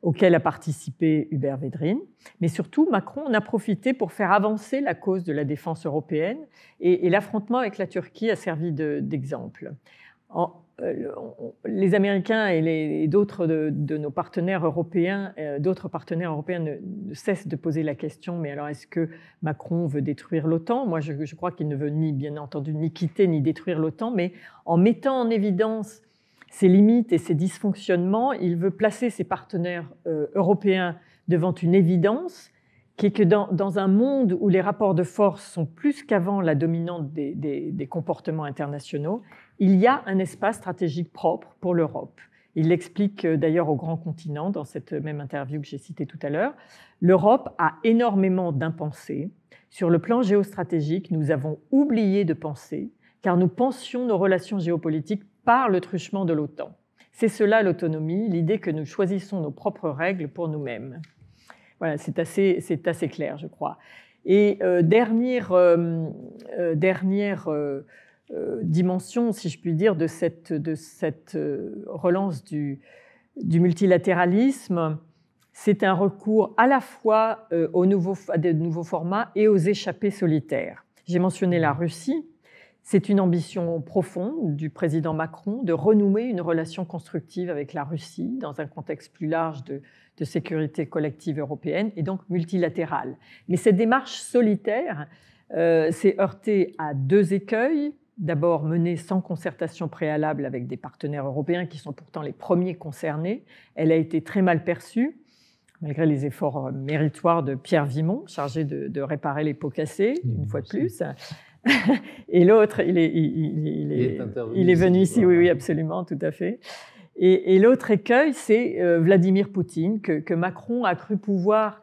auquel a participé Hubert Védrine. Mais surtout, Macron en a profité pour faire avancer la cause de la défense européenne et, l'affrontement avec la Turquie a servi d'exemple. Euh, les Américains et, d'autres de, nos partenaires européens, euh, d'autres partenaires européens ne, cessent de poser la question. Mais alors, est-ce que Macron veut détruire l'OTAN Moi, je, crois qu'il ne veut ni, bien entendu, ni quitter ni détruire l'OTAN, mais en mettant en évidence ses limites et ses dysfonctionnements, il veut placer ses partenaires euh, européens devant une évidence qui est que dans, un monde où les rapports de force sont plus qu'avant la dominante des comportements internationaux, il y a un espace stratégique propre pour l'Europe. Il l'explique euh, d'ailleurs au grand continent dans cette même interview que j'ai citée tout à l'heure. L'Europe a énormément d'impensés. Sur le plan géostratégique, nous avons oublié de penser, car nous pensions nos relations géopolitiques par le truchement de l'OTAN. C'est cela l'autonomie, l'idée que nous choisissons nos propres règles pour nous-mêmes. Voilà, c'est assez, c'est assez clair, je crois. Et euh, dernière, euh, dernière euh, dimension, si je puis dire, de cette, de cette euh, relance du, du multilatéralisme, c'est un recours à la fois euh, aux nouveaux, à de nouveaux formats et aux échappées solitaires. J'ai mentionné la Russie. C'est une ambition profonde du président Macron de renouer une relation constructive avec la Russie dans un contexte plus large de, de sécurité collective européenne et donc multilatérale. Mais cette démarche solitaire s'est heurtée à deux écueils d'abord menée sans concertation préalable avec des partenaires européens qui sont pourtant les premiers concernés. Elle a été très mal perçue, malgré les efforts euh, méritoires de Pierre Vimon, chargé de, réparer les pots cassés, une fois de plus. Et l'autre, il est, il, est, venu ici, oui, oui, absolument, tout à fait. Et, l'autre écueil, c'est euh, Vladimir Poutine, que, Macron a cru pouvoir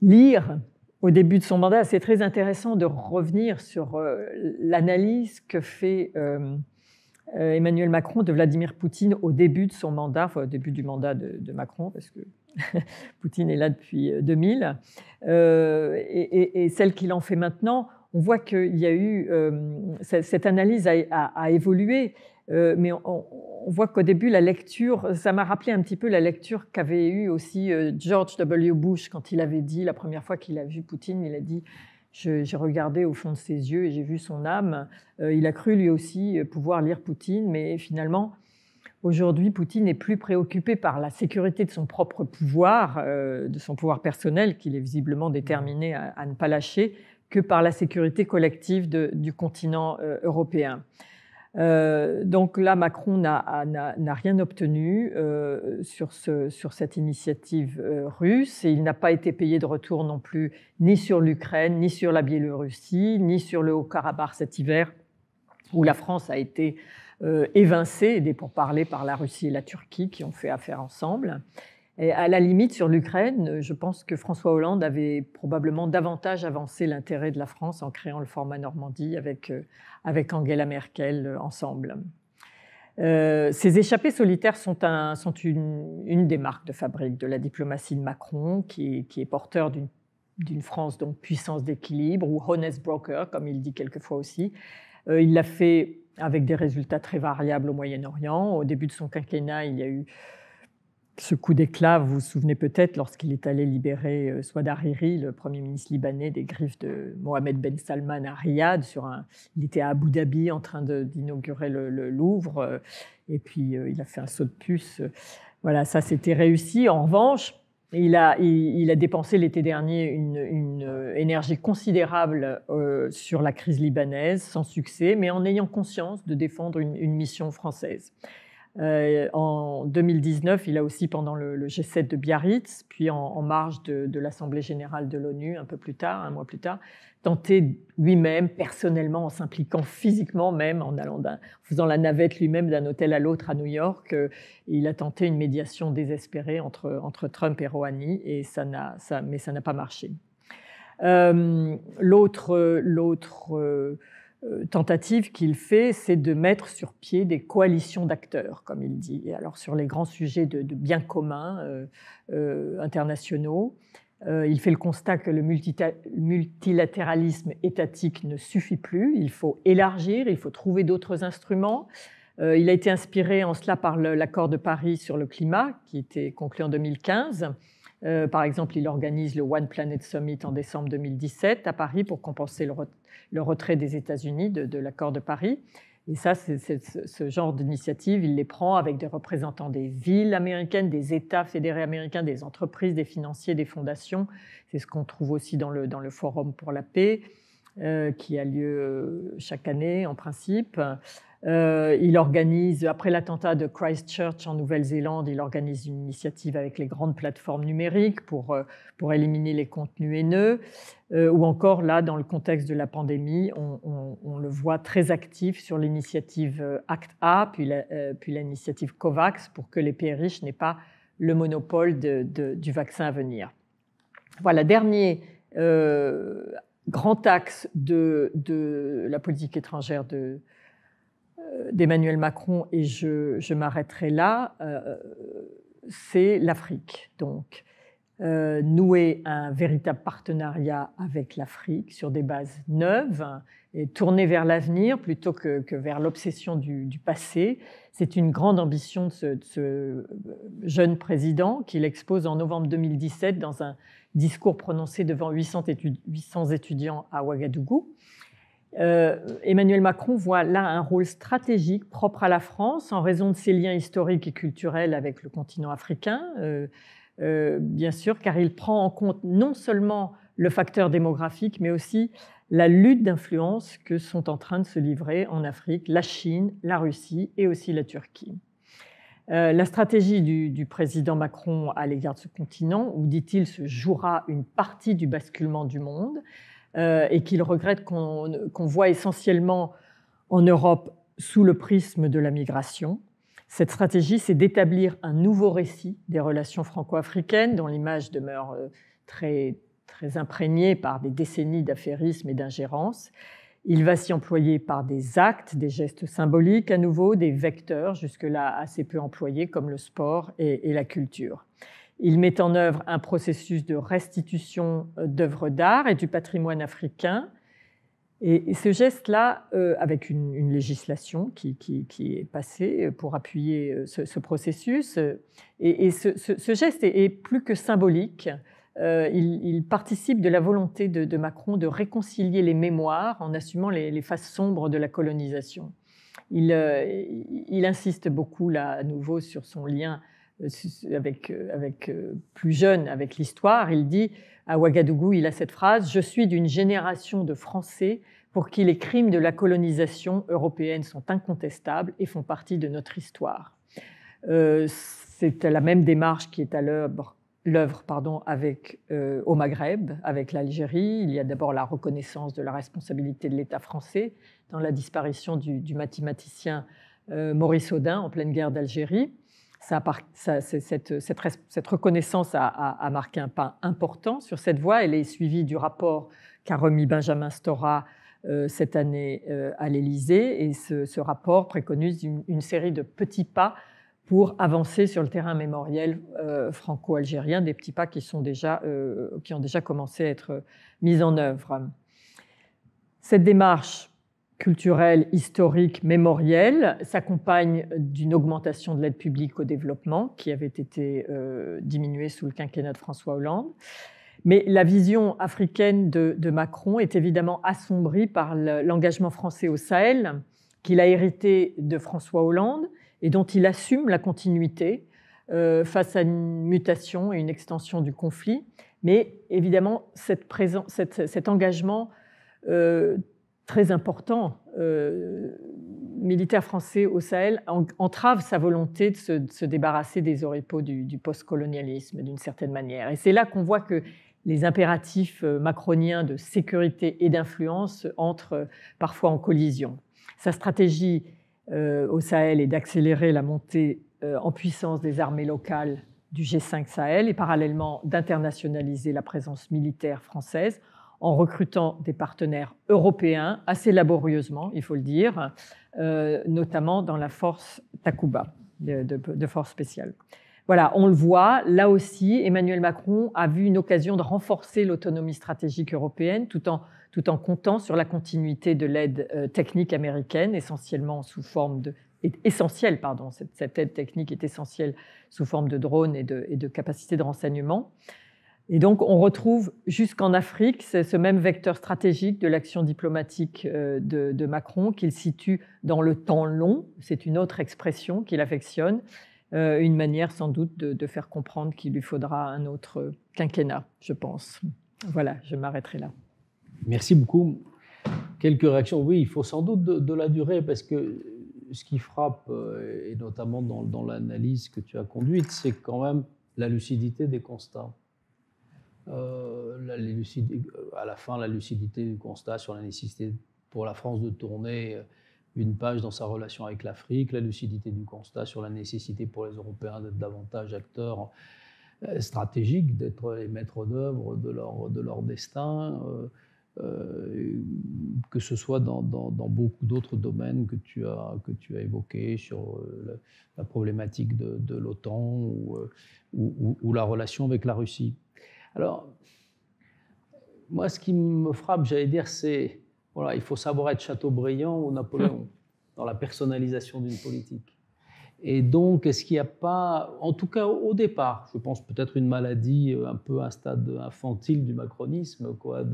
lire au début de son mandat, c'est très intéressant de revenir sur euh, l'analyse que fait euh, euh, Emmanuel Macron de Vladimir Poutine au début de son mandat, enfin, au début du mandat de, Macron, parce que Poutine est là depuis 2000, et, celle qu'il en fait maintenant, on voit qu'il y a eu, cette, analyse a évolué, euh, mais on, voit qu'au début, la lecture, ça m'a rappelé un petit peu la lecture qu'avait eue aussi euh, George W. Bush quand il avait dit, la première fois qu'il a vu Poutine, il a dit j'ai regardé au fond de ses yeux et j'ai vu son âme. Euh, il a cru lui aussi pouvoir lire Poutine, mais finalement, aujourd'hui, Poutine est plus préoccupé par la sécurité de son propre pouvoir, de son pouvoir personnel, qu'il est visiblement déterminé à, ne pas lâcher, que par la sécurité collective du continent européen. Euh, donc là, Macron n'a rien obtenu euh, sur, cette initiative euh, russe et il n'a pas été payé de retour non plus ni sur l'Ukraine, ni sur la Biélorussie, ni sur le Haut-Karabakh cet hiver où la France a été évincée et des parler par la Russie et la Turquie qui ont fait affaire ensemble. Et à la limite, sur l'Ukraine, je pense que François Hollande avait probablement davantage avancé l'intérêt de la France en créant le format Normandie avec, euh, avec Angela Merkel euh, ensemble. Euh, ces échappées solitaires sont, sont une, des marques de fabrique de la diplomatie de Macron, qui, est porteur d'une France donc puissance d'équilibre ou honest broker, comme il dit quelquefois aussi. il l'a fait avec des résultats très variables au Moyen-Orient. Au début de son quinquennat, il y a eu ce coup d'éclat, vous vous souvenez peut-être lorsqu'il est allé libérer euh, Swadhariri, le Premier ministre libanais, des griffes de Mohamed Ben Salman à Riyad. Sur un, il était à Abu Dhabi en train d'inaugurer le, Louvre euh, et puis euh, il a fait un saut de puce. Voilà, ça c'était réussi. En revanche, il a, dépensé l'été dernier une, énergie considérable sur la crise libanaise, sans succès, mais en ayant conscience de défendre une mission française. Euh, en 2019, il a aussi pendant le, G7 de Biarritz, puis en, marge de, l'Assemblée générale de l'ONU, un peu plus tard, un mois plus tard, tenté lui-même, personnellement, en s'impliquant physiquement même, en, allant faisant la navette lui-même d'un hôtel à l'autre à New York, euh, il a tenté une médiation désespérée entre, entre Trump et Rouhani, et ça ça, mais ça n'a pas marché. Euh, l'autre euh, tentative qu'il fait, c'est de mettre sur pied des coalitions d'acteurs, comme il dit, Et alors sur les grands sujets de, biens communs euh, euh, internationaux. il fait le constat que le multilatéralisme étatique ne suffit plus, il faut élargir, il faut trouver d'autres instruments. il a été inspiré en cela par l'accord de Paris sur le climat, qui était conclu en 2015. Euh, par exemple, il organise le One Planet Summit en décembre 2017 à Paris pour compenser le, retrait des États-Unis de, l'accord de Paris. Et ça, ce genre d'initiative, il les prend avec des représentants des villes américaines, des États fédérés américains, des entreprises, des financiers, des fondations. C'est ce qu'on trouve aussi dans le, Forum pour la paix, euh, qui a lieu euh, chaque année en principe. Euh, il organise, après l'attentat de Christchurch en Nouvelle-Zélande, il organise une initiative avec les grandes plateformes numériques pour, euh, pour éliminer les contenus haineux. Euh, ou encore, là, dans le contexte de la pandémie, on, le voit très actif sur l'initiative ACT-A, puis l'initiative COVAX, pour que les pays riches n'aient pas le monopole du vaccin à venir. Voilà, dernier grand axe de, de la politique étrangère de, d'Emmanuel Macron, et je, m'arrêterai là, euh, c'est l'Afrique. Donc, euh, nouer un véritable partenariat avec l'Afrique sur des bases neuves et tourner vers l'avenir plutôt que, vers l'obsession du, passé. C'est une grande ambition de ce, jeune président qu'il expose en novembre 2017 dans un discours prononcé devant 800 étudiants à Ouagadougou. Euh, Emmanuel Macron voit là un rôle stratégique propre à la France en raison de ses liens historiques et culturels avec le continent africain, euh, euh, bien sûr, car il prend en compte non seulement le facteur démographique, mais aussi la lutte d'influence que sont en train de se livrer en Afrique la Chine, la Russie et aussi la Turquie. la stratégie du président Macron à l'égard de ce continent, où dit-il se jouera une partie du basculement du monde, euh, et qu'il regrette qu'on voit essentiellement en Europe sous le prisme de la migration. Cette stratégie, c'est d'établir un nouveau récit des relations franco-africaines, dont l'image demeure euh, très, imprégnée par des décennies d'affairisme et d'ingérence. Il va s'y employer par des actes, des gestes symboliques à nouveau, des vecteurs jusque-là assez peu employés comme le sport et la culture. Il met en œuvre un processus de restitution euh, d'œuvres d'art et du patrimoine africain. Et, ce geste-là, euh, avec une, législation qui, est passée euh, pour appuyer ce, processus, et, ce, geste est, plus que symbolique. il, participe de la volonté de, Macron de réconcilier les mémoires en assumant les, les faces sombres de la colonisation. Il, il, insiste beaucoup là à nouveau sur son lien euh, avec, euh, avec euh, plus jeune, avec l'histoire, il dit à Ouagadougou, il a cette phrase Je suis d'une génération de Français pour qui les crimes de la colonisation européenne sont incontestables et font partie de notre histoire. C'est la même démarche qui est à l'œuvre avec au Maghreb, avec l'Algérie. Il y a d'abord la reconnaissance de la responsabilité de l'État français dans la disparition du, mathématicien Maurice Audin en pleine guerre d'Algérie cette, reconnaissance a, marqué un pas important sur cette voie. Elle est suivie du rapport qu'a remis Benjamin Stora euh, cette année euh, à l'Élysée. Et ce, rapport préconise une, série de petits pas pour avancer sur le terrain mémoriel euh, franco-algérien, des petits pas qui, sont déjà, qui ont déjà commencé à être mis en œuvre. Cette démarche culturelle, historique, mémorielle, s'accompagne d'une augmentation de l'aide publique au développement qui avait été euh, diminuée sous le quinquennat de François Hollande. Mais la vision africaine de, Macron est évidemment assombrie par l'engagement français au Sahel qu'il a hérité de François Hollande et dont il assume la continuité euh, face à une mutation et une extension du conflit. Mais évidemment, cette cet engagement euh, très important euh, militaire français au Sahel entrave sa volonté de se, débarrasser des oripeaux du, du postcolonialisme d'une certaine manière. Et c'est là qu'on voit que les impératifs euh, macroniens de sécurité et d'influence entrent euh, parfois en collision. Sa stratégie au Sahel est d'accélérer la montée en puissance des armées locales du G5 Sahel et parallèlement d'internationaliser la présence militaire française en recrutant des partenaires européens assez laborieusement, il faut le dire, euh, notamment dans la force Takuba, de, force spéciale. Voilà, on le voit, là aussi, Emmanuel Macron a vu une occasion de renforcer l'autonomie stratégique européenne tout en, comptant sur la continuité de l'aide euh, technique américaine, essentiellement sous forme de essentielle, pardon, cette, aide technique est essentielle sous forme de drones et de, et de capacités de renseignement. Et donc, on retrouve jusqu'en Afrique ce même vecteur stratégique de l'action diplomatique euh, de, Macron qu'il situe dans le temps long. C'est une autre expression qu'il affectionne, euh, une manière sans doute de, faire comprendre qu'il lui faudra un autre quinquennat, je pense. Voilà, je m'arrêterai là.
Merci beaucoup. Quelques réactions. Oui, il faut sans doute de, la durée parce que ce qui frappe, euh, et notamment dans l'analyse que tu as conduite, c'est quand même la lucidité des constats euh, euh, à la fin, la lucidité du constat sur la nécessité pour la France de tourner euh, une page dans sa relation avec l'Afrique, la lucidité du constat sur la nécessité pour les Européens d'être davantage acteurs stratégiques, d'être les maîtres d'œuvre de leur, de leur destin, que ce soit dans, beaucoup d'autres domaines que tu as, que tu as évoqués, sur la, problématique de, l'OTAN ou la relation avec la Russie. Alors, moi, ce qui me frappe, j'allais dire, c'est voilà, il faut savoir être Chateaubriand ou Napoléon dans la personnalisation d'une politique. Et donc, est-ce qu'il n'y a pas, en tout cas au départ, je pense peut-être une maladie, euh, un peu un stade infantile du macronisme, quoi,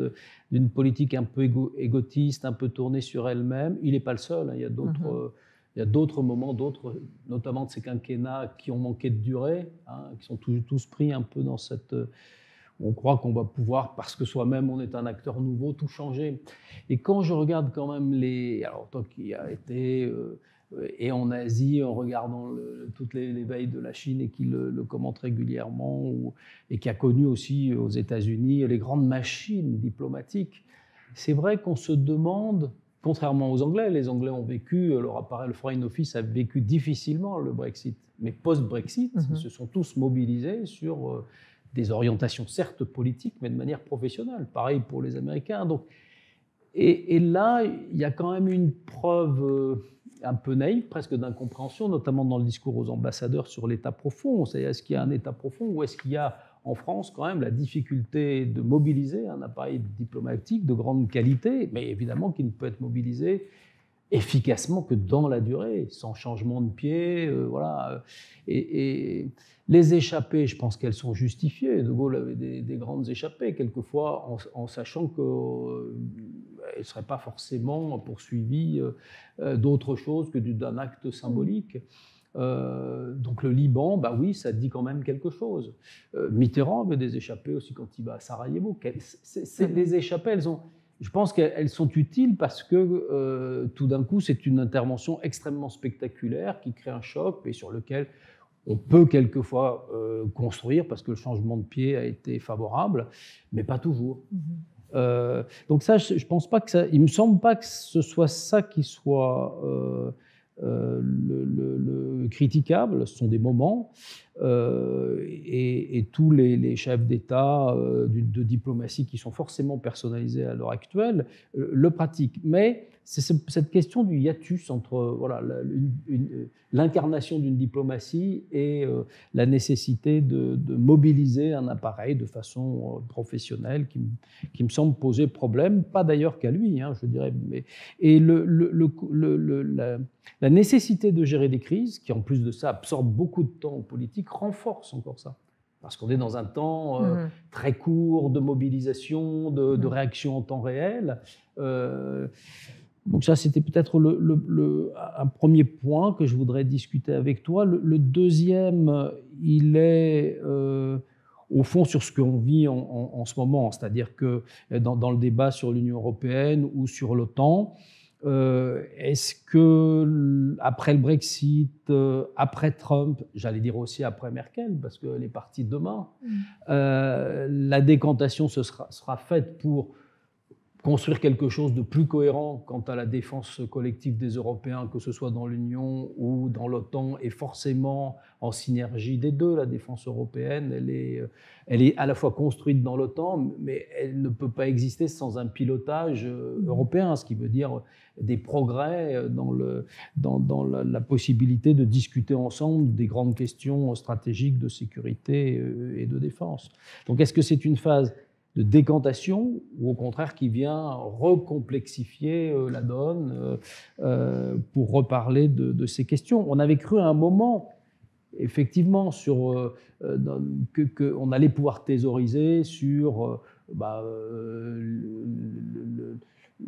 d'une politique un peu égo égotiste, un peu tournée sur elle-même. Il n'est pas le seul, hein, il y a d'autres. Mm-hmm. Euh, il y d'autres moments, d'autres, notamment de ces quinquennats qui ont manqué de durée, hein, qui sont tous, pris un peu dans cette, on croit qu'on va pouvoir, parce que soi-même on est un acteur nouveau, tout changer. Et quand je regarde quand même les... Alors toi qui a été... Euh, et en Asie, en regardant toutes les, veilles de la Chine et qui le, commente régulièrement, et qui a connu aussi aux États-Unis les grandes machines diplomatiques, c'est vrai qu'on se demande, contrairement aux Anglais, les Anglais ont vécu, leur appareil, le Foreign Office a vécu difficilement le Brexit. Mais post-Brexit, mm-hmm. ils se sont tous mobilisés sur euh, des orientations certes politiques, mais de manière professionnelle. Pareil pour les Américains. Donc, et, là, il y a quand même une preuve euh, un peu naïve, presque d'incompréhension, notamment dans le discours aux ambassadeurs sur l'État profond. cest à est-ce qu'il y a un État profond ou est-ce qu'il y a en France quand même la difficulté de mobiliser un appareil diplomatique de grande qualité, mais évidemment qui ne peut être mobilisé efficacement que dans la durée, sans changement de pied, euh, voilà. Et, les échappées, je pense qu'elles sont justifiées. De Gaulle avait des, grandes échappées, quelquefois en, sachant qu'elles euh, ne seraient pas forcément poursuivies euh, d'autre chose que d'un acte symbolique. donc le Liban, bah oui, ça dit quand même quelque chose. Mitterrand avait des échappées aussi quand il va à Sarajevo. C'est ah les échappées, elles ont, je pense qu'elles sont utiles parce que euh, tout d'un coup, c'est une intervention extrêmement spectaculaire qui crée un choc et sur lequel on peut quelquefois euh, construire parce que le changement de pied a été favorable, mais pas toujours. Mm-hmm. Euh, donc ça, je, ne pense pas que ça. Il me semble pas que ce soit ça qui soit euh, le, critiquable, ce sont des moments, euh, et, tous les, chefs d'État euh, de, de, diplomatie qui sont forcément personnalisés à l'heure actuelle le pratiquent. Mais c'est cette question du hiatus entre euh, voilà euh, l'incarnation d'une diplomatie et euh, la nécessité de, mobiliser un appareil de façon professionnelle qui, qui me semble poser problème, pas d'ailleurs qu'à lui, hein, je dirais, mais, et le, la, nécessité de gérer des crises, qui en plus de ça absorbe beaucoup de temps politique, renforce encore ça parce qu'on est dans un temps mm-hmm. très court de mobilisation, de, mm. réaction en temps réel. Euh, donc ça, c'était peut-être un premier point que je voudrais discuter avec toi. Le, deuxième, il est euh, au fond sur ce qu'on vit en, ce moment, c'est-à-dire que euh, dans, le débat sur l'Union européenne ou sur l'OTAN, euh, est-ce que après le Brexit, après Trump, j'allais dire aussi après Merkel, parce que les partie demain, mm. la décantation se sera, sera faite pour construire quelque chose de plus cohérent quant à la défense collective des Européens, que ce soit dans l'Union ou dans l'OTAN, est forcément en synergie des deux. La défense européenne, elle est, euh, elle est à la fois construite dans l'OTAN, mais elle ne peut pas exister sans un pilotage euh, européen, ce qui veut dire des progrès euh, dans, le, dans, la, possibilité de discuter ensemble des grandes questions stratégiques de sécurité et de défense. Donc est-ce que c'est une phase de décantation ou au contraire qui vient recomplexifier euh, la donne euh, euh, pour reparler de, ces questions. On avait cru à un moment, effectivement, sur, que, on allait pouvoir thésauriser sur bah,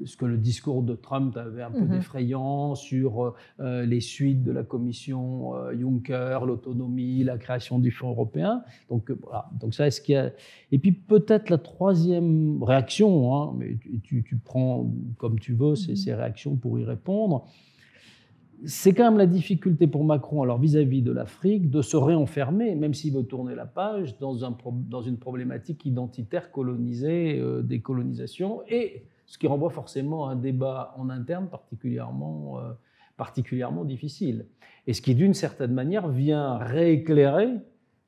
ce que le discours de Trump avait un peu effrayant mhm. d'effrayant sur euh, euh, les suites de la commission euh, Juncker, l'autonomie, la création du Fonds européen. Donc voilà, donc ça, est-ce qu'il Et puis peut-être la troisième réaction, hein, mais tu, tu, prends comme tu veux ces, mhm. ces réactions pour y répondre, c'est quand même la difficulté pour Macron, alors vis-à-vis de l'Afrique, de se réenfermer, même s'il veut tourner la page, dans, un, dans une problématique identitaire colonisée, des colonisations et ce qui renvoie forcément à un débat en interne particulièrement, euh, particulièrement difficile, et ce qui d'une certaine manière vient rééclairer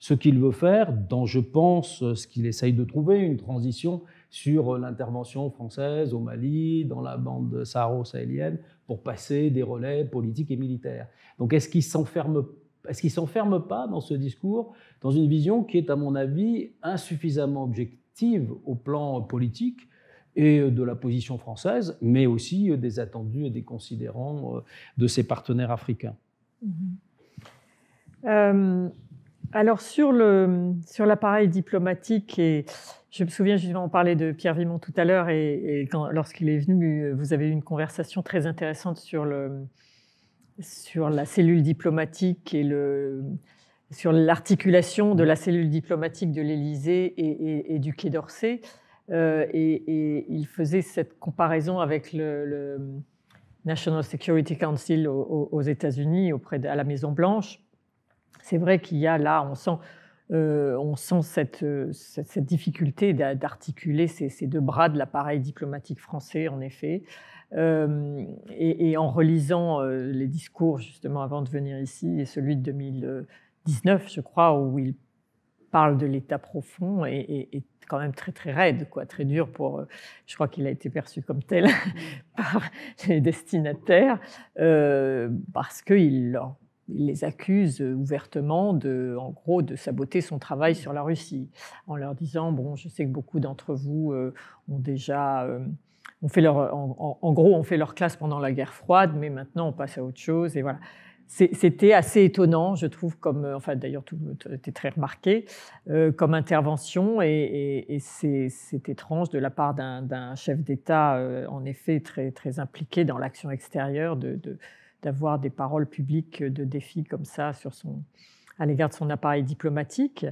ce qu'il veut faire dans, je pense, ce qu'il essaye de trouver, une transition sur l'intervention française au Mali, dans la bande saharo-sahélienne, pour passer des relais politiques et militaires. Donc est-ce qu'il s'enferme est-ce qu'il s'enferme pas dans ce discours, dans une vision qui est, à mon avis, insuffisamment objective au plan politique et euh, de la position française, mais aussi euh, des attendus et des considérants euh, de ses partenaires africains.
Mm-hmm. alors sur l'appareil diplomatique et je me souviens justement, on parlait de Pierre Vimon tout à l'heure et, lorsqu'il est venu, vous avez eu une conversation très intéressante sur, le, sur la cellule diplomatique et le, sur l'articulation de la cellule diplomatique de l'Élysée et, du Quai d'Orsay. Euh, et, il faisait cette comparaison avec le, National Security Council aux, États-Unis, auprès de, à la Maison Blanche. C'est vrai qu'il y a là, on sent, euh, on sent cette, euh, cette, difficulté d'articuler ces, deux bras de l'appareil diplomatique français, en effet. et, et, en relisant les discours justement avant de venir ici et celui de 2019, je crois, où il parle de l'état profond et, et, quand même très très raide, quoi, très dur pour. Euh, je crois qu'il a été perçu comme tel par les destinataires euh, parce qu'il il les accuse ouvertement de, en gros, de saboter son travail sur la Russie, en leur disant bon, je sais que beaucoup d'entre vous euh, ont déjà fait leur, en, en, gros, on fait leur classe pendant la guerre froide, mais maintenant on passe à autre chose. Et voilà c'était assez étonnant, je trouve, comme, euh, enfin d'ailleurs, tout était très remarqué, euh, comme intervention, et, c'est étrange de la part d'un chef d'État, euh, en effet, très, très impliqué dans l'action extérieure, d'avoir de, des paroles publiques de défi comme ça sur son, à l'égard de son appareil diplomatique.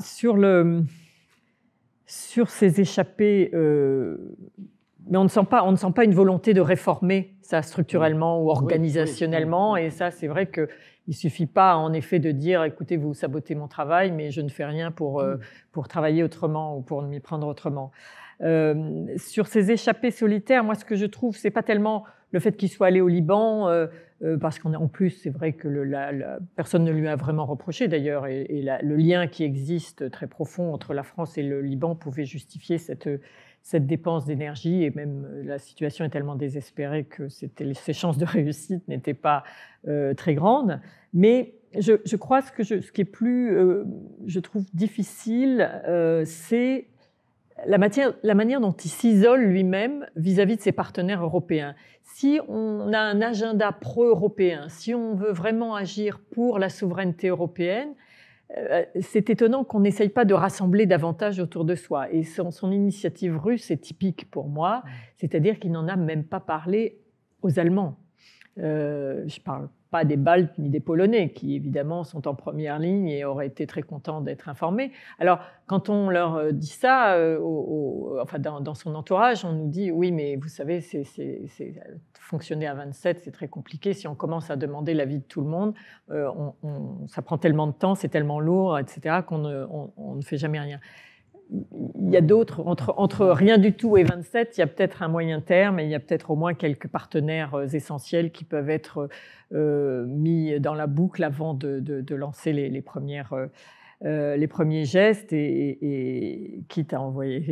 sur, le, sur ces échappées mais on ne sent pas, on ne sent pas une volonté de réformer ça structurellement ou organisationnellement. Et ça, c'est vrai que il suffit pas, en effet, de dire, écoutez, vous sabotez mon travail, mais je ne fais rien pour euh, mm. pour travailler autrement ou pour m'y prendre autrement. Euh, sur ces échappées solitaires, moi, ce que je trouve, c'est pas tellement le fait qu'il soit allé au Liban, euh, parce qu'en plus, c'est vrai que la, personne ne lui a vraiment reproché d'ailleurs, et, le lien qui existe très profond entre la France et le Liban pouvait justifier cette, cette dépense d'énergie, et même euh, la situation est tellement désespérée que ses chances de réussite n'étaient pas euh, très grandes. Mais je, crois que ce qui est plus, euh, je trouve difficile, c'est la manière dont il s'isole lui-même vis-à-vis de ses partenaires européens. Si on a un agenda pro-européen, si on veut vraiment agir pour la souveraineté européenne, euh, c'est étonnant qu'on n'essaye pas de rassembler davantage autour de soi. Et son, initiative russe est typique pour moi, mm. c'est-à-dire qu'il n'en a même pas parlé aux Allemands. Euh, je parle pas des Baltes ni des Polonais, qui évidemment sont en première ligne et auraient été très contents d'être informés. Alors, quand on leur euh, dit ça, euh, enfin, dans, son entourage, on nous dit oui, mais vous savez, c'est, fonctionner à 27, c'est très compliqué. Si on commence à demander l'avis de tout le monde, euh, on, ça prend tellement de temps, c'est tellement lourd, etc., qu'on ne fait jamais rien il y a d'autres, entre, entre rien du tout et 27, il y a peut-être un moyen terme et il y a peut-être au moins quelques partenaires euh, essentiels qui peuvent être euh, mis dans la boucle avant de, lancer les premières, euh, euh, les premiers gestes et, et, t'a quitte à envoyer,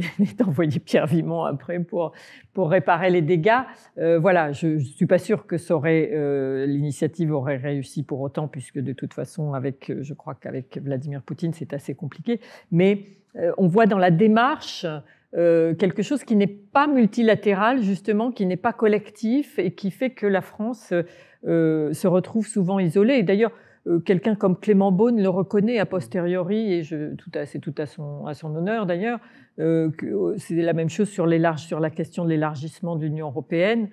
Pierre Vimon après pour, pour réparer les dégâts. Euh, voilà, je ne suis pas sûre que euh, l'initiative aurait réussi pour autant, puisque de toute façon, avec, je crois qu'avec Vladimir Poutine, c'est assez compliqué. Mais on voit dans la démarche quelque chose qui n'est pas multilatéral, justement, qui n'est pas collectif et qui fait que la France se retrouve souvent isolée. Et d'ailleurs, euh, quelqu'un comme Clément Beaune le reconnaît a posteriori, et tout c'est tout à son, honneur d'ailleurs, euh, euh, c'est la même chose sur, sur la question de l'élargissement de l'Union européenne.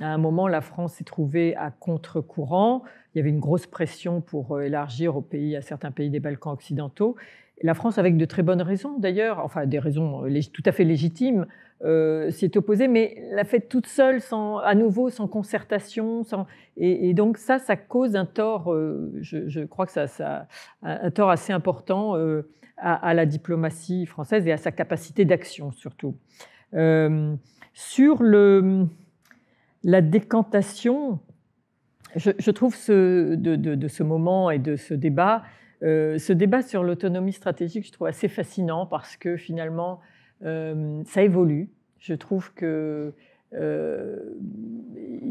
À un moment, la France s'est trouvée à contre-courant. Il y avait une grosse pression pour élargir aux pays, à certains pays des Balkans occidentaux. La France, avec de très bonnes raisons d'ailleurs, enfin des raisons tout à fait légitimes, euh, s'est opposée, mais l'a fait toute seule, à nouveau, sans concertation. et, donc ça, ça cause un tort, euh, je, crois que ça, ça, un tort assez important euh, à, la diplomatie française et à sa capacité d'action surtout. sur le, la décantation, je, trouve de, ce moment et de ce débat, ce débat sur l'autonomie stratégique, je trouve assez fascinant parce que finalement, euh, ça évolue. Je trouve que euh,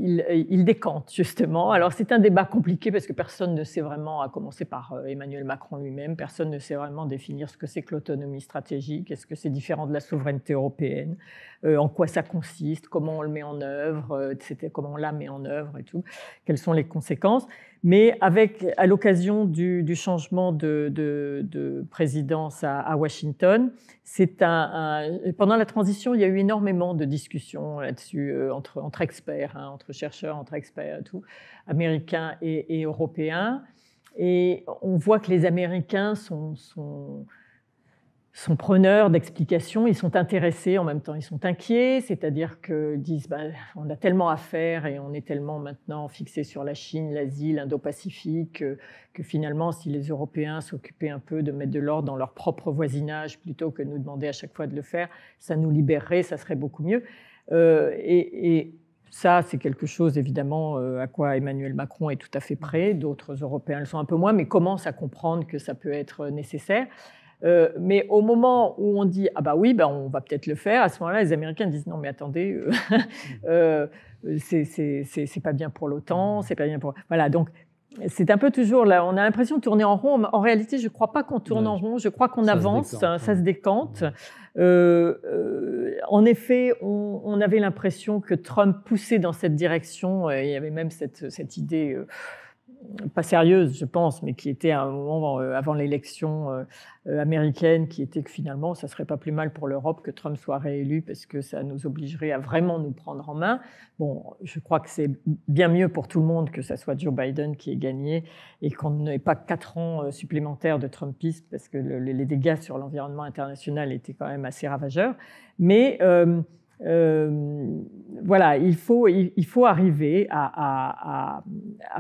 il, décante justement. Alors c'est un débat compliqué parce que personne ne sait vraiment, à commencer par euh, Emmanuel Macron lui-même, personne ne sait vraiment définir ce que c'est que l'autonomie stratégique, est-ce que c'est différent de la souveraineté européenne, en quoi ça consiste, comment on le met en œuvre, etc., comment on la met en œuvre et tout, quelles sont les conséquences. Mais avec, à l'occasion du, changement de, présidence à, Washington, c'est un, pendant la transition, il y a eu énormément de discussions là-dessus euh, entre, entre, experts, hein, entre chercheurs, entre experts, tout, américains et, et, européens. Et on voit que les Américains sont, sont sont preneurs d'explications, ils sont intéressés en même temps, ils sont inquiets, c'est-à-dire qu'ils disent bah, on a tellement à faire et on est tellement maintenant fixé sur la Chine, l'Asie, l'Indo-Pacifique, euh, que, finalement, si les Européens s'occupaient un peu de mettre de l'ordre dans leur propre voisinage plutôt que de nous demander à chaque fois de le faire, ça nous libérerait, ça serait beaucoup mieux. Euh, et, et, ça, c'est quelque chose évidemment euh, à quoi Emmanuel Macron est tout à fait prêt, d'autres Européens le sont un peu moins, mais commencent à comprendre que ça peut être nécessaire. Euh, mais au moment où on dit ah bah oui, ben on va peut-être le faire, à ce moment-là, les Américains disent non mais attendez, euh, euh c'est pas bien pour l'OTAN, c'est pas bien pour voilà donc. C'est un peu toujours là, on a l'impression de tourner en rond. En réalité, je ne crois pas qu'on tourne en rond, je crois qu'on avance, ça se hein, décante. Euh, en effet, on, avait l'impression que Trump poussait dans cette direction. il y avait même cette, cette idée pas sérieuse, je pense, mais qui était à un moment euh, avant l'élection euh, euh, américaine, qui était que finalement, ça serait pas plus mal pour l'Europe que Trump soit réélu parce que ça nous obligerait à vraiment nous prendre en main. Bon, je crois que c'est bien mieux pour tout le monde que ça soit Joe Biden qui ait gagné et qu'on n'ait pas quatre ans supplémentaires de Trumpisme parce que les dégâts sur l'environnement international étaient quand même assez ravageurs. Mais euh, voilà, il faut, il, faut arriver à,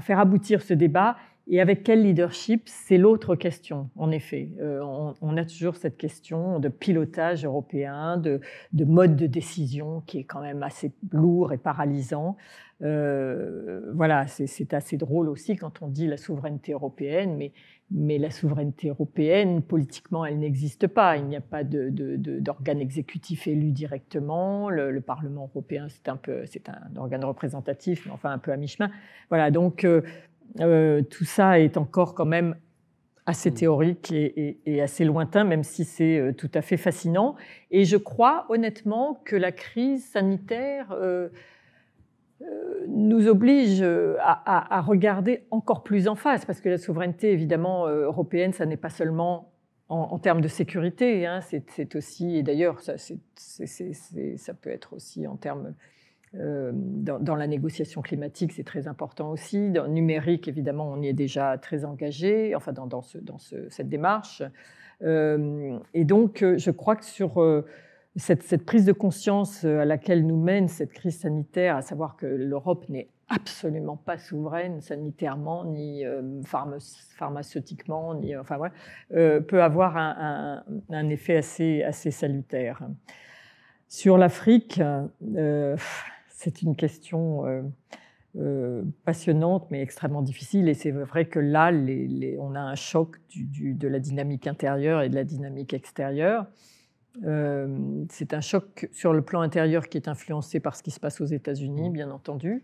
faire aboutir ce débat. Et avec quel leadership C'est l'autre question, en effet. Euh, on, a toujours cette question de pilotage européen, de, mode de décision qui est quand même assez lourd et paralysant. Euh, voilà, c'est assez drôle aussi quand on dit la souveraineté européenne, mais mais la souveraineté européenne, politiquement, elle n'existe pas. Il n'y a pas d'organe exécutif élu directement. Le, Parlement européen, c'est un peu, c'est un organe représentatif, mais enfin un peu à mi-chemin. Voilà, donc euh, euh, tout ça est encore quand même assez mm. théorique et, assez lointain, même si c'est euh, tout à fait fascinant. Et je crois honnêtement que la crise sanitaire nous oblige euh, à, regarder encore plus en face, parce que la souveraineté, évidemment, euh, européenne, ça n'est pas seulement en, termes de sécurité, hein, c'est aussi, et d'ailleurs, ça, ça, peut être aussi en termes... Euh, dans, la négociation climatique, c'est très important aussi. Dans le numérique, évidemment, on y est déjà très engagé, enfin, dans, ce, dans cette démarche. et donc, je crois que sur cette, prise de conscience euh, à laquelle nous mène cette crise sanitaire, à savoir que l'Europe n'est absolument pas souveraine sanitairement, ni euh, pharmaceutiquement, ni, euh, enfin, peut avoir un, effet assez, salutaire. Sur l'Afrique, c'est une question passionnante, mais extrêmement difficile. Et c'est vrai que là, on a un choc de la dynamique intérieure et de la dynamique extérieure. Euh, c'est un choc sur le plan intérieur qui est influencé par ce qui se passe aux États-Unis, mm. bien entendu,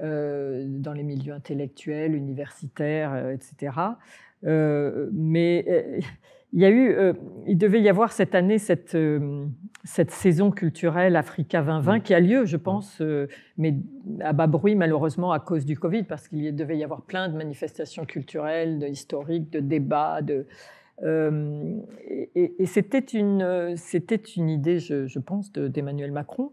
euh, dans les milieux intellectuels, universitaires, euh, etc. mais il, y a eu, il devait y avoir cette année cette, cette saison culturelle Africa 2020 mm. qui a lieu, je mm. pense, mais à bas bruit malheureusement à cause du Covid, parce qu'il devait y avoir plein de manifestations culturelles, de historiques, de débats, de euh, et, c'était une, c'était une idée, je, pense, d'Emmanuel Macron,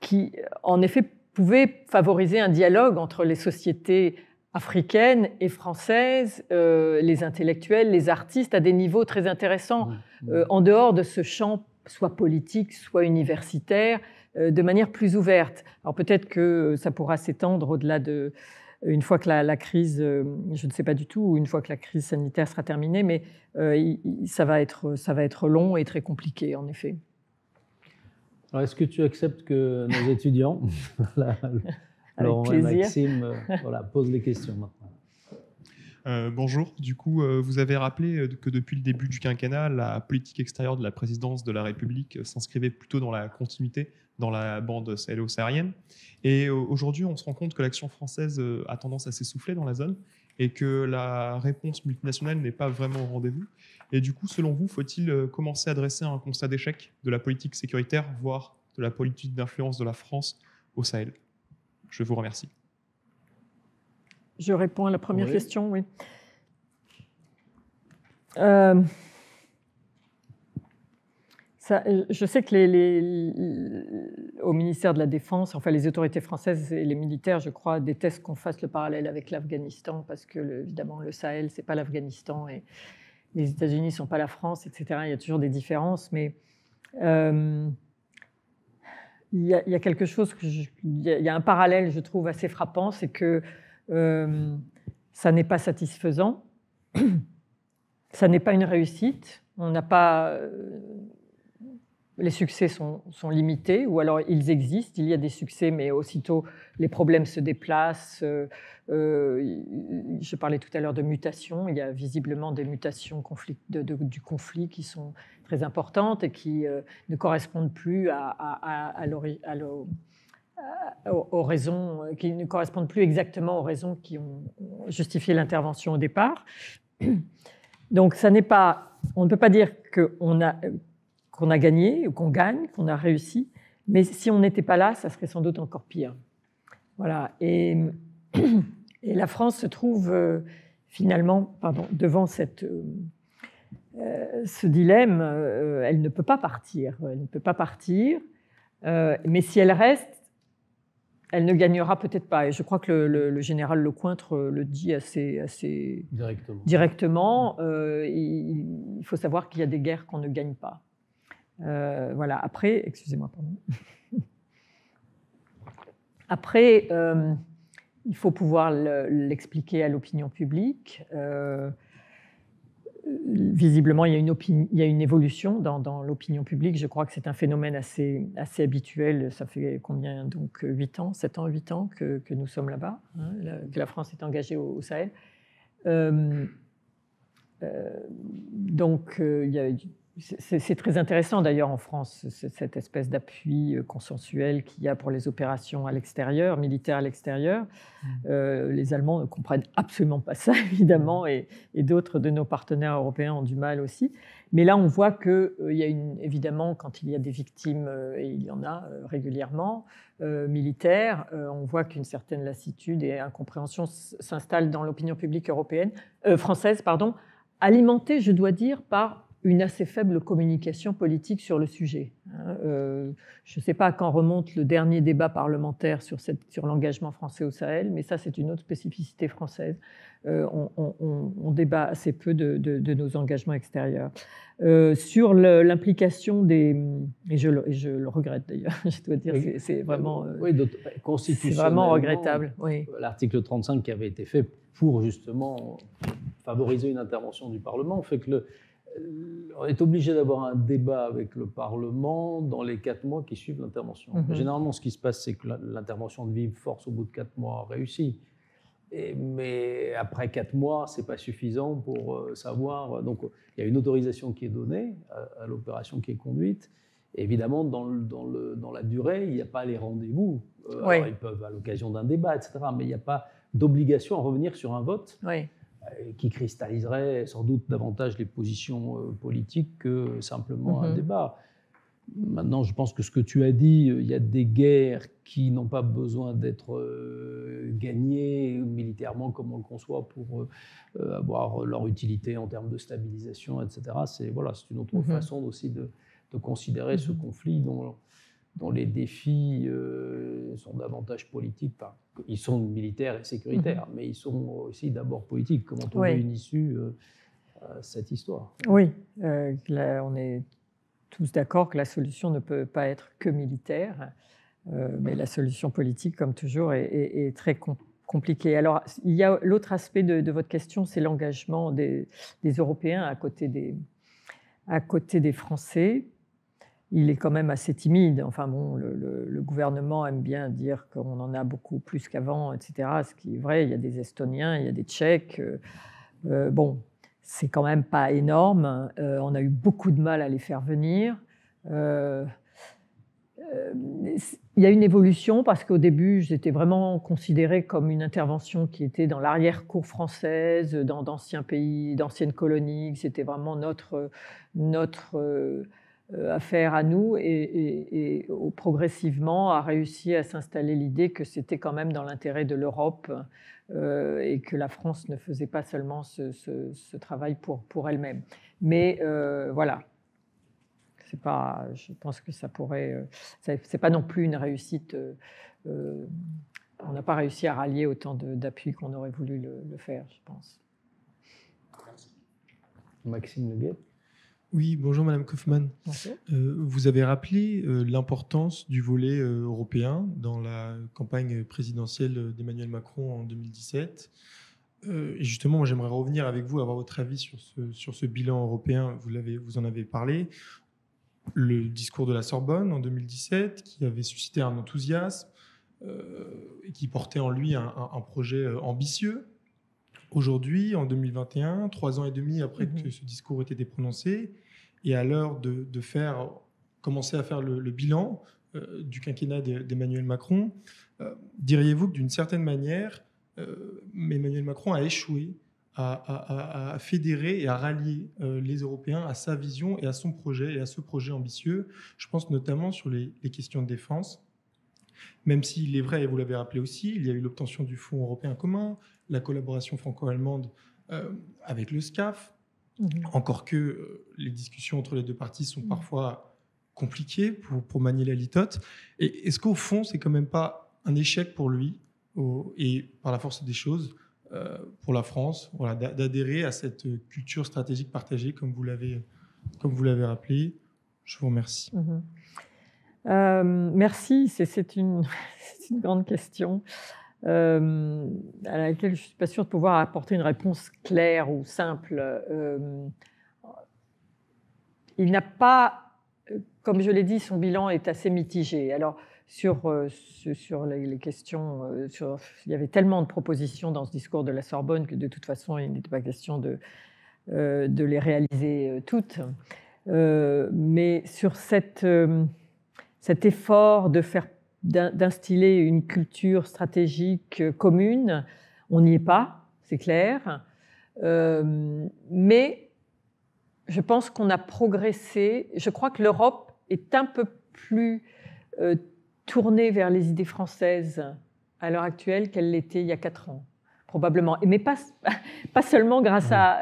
qui, en effet, pouvait favoriser un dialogue entre les sociétés africaines et françaises, euh, les intellectuels, les artistes, à des niveaux très intéressants, euh, en dehors de ce champ soit politique, soit universitaire, de manière plus ouverte. Alors peut-être que ça pourra s'étendre au-delà de, une fois que la, crise, euh, je ne sais pas du tout, une fois que la crise sanitaire sera terminée, mais euh, ça, va être, ça va être long et très compliqué, en effet.
Alors, est-ce que tu acceptes que nos étudiants, Laurent et Maxime, euh, voilà, posent les questions maintenant
euh, bonjour. Du coup, euh, vous avez rappelé euh, que depuis le début du quinquennat, la politique extérieure de la présidence de la République s'inscrivait plutôt dans la continuité dans la bande sahélo-saharienne. Et aujourd'hui, on se rend compte que l'action française a tendance à s'essouffler dans la zone et que la réponse multinationale n'est pas vraiment au rendez-vous. Et du coup, selon vous, faut-il commencer à dresser un constat d'échec de la politique sécuritaire, voire de la politique d'influence de la France au Sahel Je vous remercie.
Je réponds à la première question, oui. Euh, je sais que les, au ministère de la Défense, enfin les autorités françaises et les militaires, je crois, détestent qu'on fasse le parallèle avec l'Afghanistan parce que évidemment le Sahel, c'est pas l'Afghanistan et les États-Unis sont pas la France, etc. Il y a toujours des différences, mais euh, il, y a, quelque chose, que il y a un parallèle, je trouve, assez frappant, c'est que euh, ça n'est pas satisfaisant, ça n'est pas une réussite, on n'a pas... Euh, les succès sont, limités, ou alors ils existent, il y a des succès, mais aussitôt les problèmes se déplacent. Euh, je parlais tout à l'heure de mutations, il y a visiblement des mutations du conflit qui sont très importantes et qui ne correspondent plus à, l'origine. à euh, aux raisons euh, qui ne correspondent plus exactement aux raisons qui ont justifié l'intervention au départ. Donc, ça n'est pas, on ne peut pas dire qu'on a, euh, qu'on a gagné, qu'on gagne, qu'on a réussi, mais si on n'était pas là, ça serait sans doute encore pire. Voilà. Et, la France se trouve finalement pardon, devant cette, ce dilemme. elle ne peut pas partir. Elle ne peut pas partir. mais si elle reste, elle ne gagnera peut-être pas. Et je crois que le, général Lecointre euh, le dit assez, assez directement. Euh, il, faut savoir qu'il y a des guerres qu'on ne gagne pas. Euh, voilà. Après, excusez-moi, Après, il faut pouvoir l'expliquer à l'opinion publique visiblement, il y a une, évolution dans, l'opinion publique. Je crois que c'est un phénomène assez, habituel. Ça fait combien Donc 8 ans, 7 ans, 8 ans que, nous sommes là-bas, hein, que la France est engagée au, Sahel. Euh, euh, donc, euh, il y a c'est très intéressant d'ailleurs en France, cette espèce d'appui euh, consensuel qu'il y a pour les opérations à l'extérieur, militaires à l'extérieur. Mmh. Euh, les Allemands ne comprennent absolument pas ça, évidemment, mmh. et, d'autres de nos partenaires européens ont du mal aussi. Mais là, on voit que, euh, il y a une, évidemment, quand il y a des victimes, et il y en a régulièrement, militaires, on voit qu'une certaine lassitude et incompréhension s'installe dans l'opinion publique européenne, française, pardon, alimentée, je dois dire, par une assez faible communication politique sur le sujet. Hein. Euh, je ne sais pas à quand remonte le dernier débat parlementaire sur, sur l'engagement français au Sahel, mais ça, c'est une autre spécificité française. Euh, on, débat assez peu de, nos engagements extérieurs. Euh, sur l'implication des. Et je, le, je le regrette d'ailleurs, je dois dire, c'est vraiment. oui, bah, c'est vraiment regrettable.
L'article 35 qui avait été fait pour justement favoriser une intervention du Parlement fait que le, euh, on est obligé d'avoir un débat avec le Parlement dans les quatre mois qui suivent l'intervention. Mhm. Généralement, ce qui se passe, c'est que l'intervention de vive force au bout de quatre mois réussit. Et, mais après quatre mois, ce n'est pas suffisant pour euh, savoir. Donc, il y a une autorisation qui est donnée euh, à, l'opération qui est conduite. évidemment, dans, le, le, dans, la durée, il n'y a pas les rendez-vous. Ils peuvent à l'occasion d'un débat, etc. Mais il n'y a pas d'obligation à revenir sur un vote. Oui qui cristalliserait sans doute davantage les positions euh, politiques que simplement un mhm. débat. Maintenant, je pense que ce que tu as dit, euh, il y a des guerres qui n'ont pas besoin d'être euh, gagnées militairement comme on le conçoit pour avoir leur utilité en termes de stabilisation, etc. C'est voilà, une autre mhm. façon aussi de, considérer ce mhm. conflit dont dont les défis euh, sont davantage politiques. ils sont militaires et sécuritaires, mhm. mais ils sont aussi d'abord politiques. Comment trouver une issue euh, à cette histoire
Oui, euh, on est tous d'accord que la solution ne peut pas être que militaire, mais la solution politique, comme toujours, est, très compliquée. Alors, il y a l'autre aspect de, votre question, c'est l'engagement des, des, Européens à côté des, à côté des Français il est quand même assez timide. Enfin bon, le, gouvernement aime bien dire qu'on en a beaucoup plus qu'avant, etc. Ce qui est vrai, il y a des Estoniens, il y a des Tchèques. Euh, euh, bon, c'est quand même pas énorme. Euh, on a eu beaucoup de mal à les faire venir. il y a une évolution parce qu'au début, j'étais vraiment considérée comme une intervention qui était dans l'arrière-cour française, dans d'anciens pays, d'anciennes colonies. C'était vraiment notre, notre euh, à faire à nous et, progressivement a réussi à s'installer l'idée que c'était quand même dans l'intérêt de l'Europe euh, et que la France ne faisait pas seulement ce, travail pour, pour elle-même. Mais euh, voilà, c'est pas, je pense que ça pourrait, c'est pas non plus une réussite. on n'a pas réussi à rallier autant d'appui qu'on aurait voulu le, le, faire, je pense.
Maxime Leguet. Oui, bonjour Madame Kaufmann. Euh, vous avez rappelé euh, l'importance du volet euh, européen dans la campagne présidentielle d'Emmanuel Macron en 2017. et justement, j'aimerais revenir avec vous, avoir votre avis sur ce, sur ce bilan européen. Vous, vous en avez parlé. Le discours de la Sorbonne en 2017, qui avait suscité un enthousiasme et qui portait en lui un projet ambitieux Aujourd'hui, en 2021, trois ans et demi après que mhm. ce discours ait été prononcé, et à l'heure de, faire, commencer à faire le, bilan euh, du quinquennat d'Emmanuel Macron, euh, diriez-vous que d'une certaine manière, euh, Emmanuel Macron a échoué à, fédérer et à rallier les Européens à sa vision et à son projet et à ce projet ambitieux Je pense notamment sur les, les questions de défense même s'il est vrai, et vous l'avez rappelé aussi, il y a eu l'obtention du Fonds européen commun, la collaboration franco-allemande euh, avec le SCAF, mhm. encore que euh, les discussions entre les deux parties sont mhm. parfois compliquées pour, manier la litote. Et est-ce qu'au fond, c'est quand même pas un échec pour lui et par la force des choses euh, pour la France, voilà, d'adhérer à cette culture stratégique partagée, comme vous l'avez, comme vous l'avez rappelé. Je vous remercie.
Mhm. merci, c'est une, une, grande question. Euh, à laquelle je ne suis pas sûre de pouvoir apporter une réponse claire ou simple. Euh, il n'a pas, comme je l'ai dit, son bilan est assez mitigé. Alors, sur, euh, sur les questions, sur, il y avait tellement de propositions dans ce discours de la Sorbonne que de toute façon, il n'était pas question de, de les réaliser toutes. mais sur cette, cet effort de faire d'instiller une culture stratégique euh, commune. On n'y est pas, c'est clair. Euh, mais je pense qu'on a progressé. Je crois que l'Europe est un peu plus euh, tournée vers les idées françaises à l'heure actuelle qu'elle l'était il y a quatre ans probablement. Mais pas, seulement grâce à,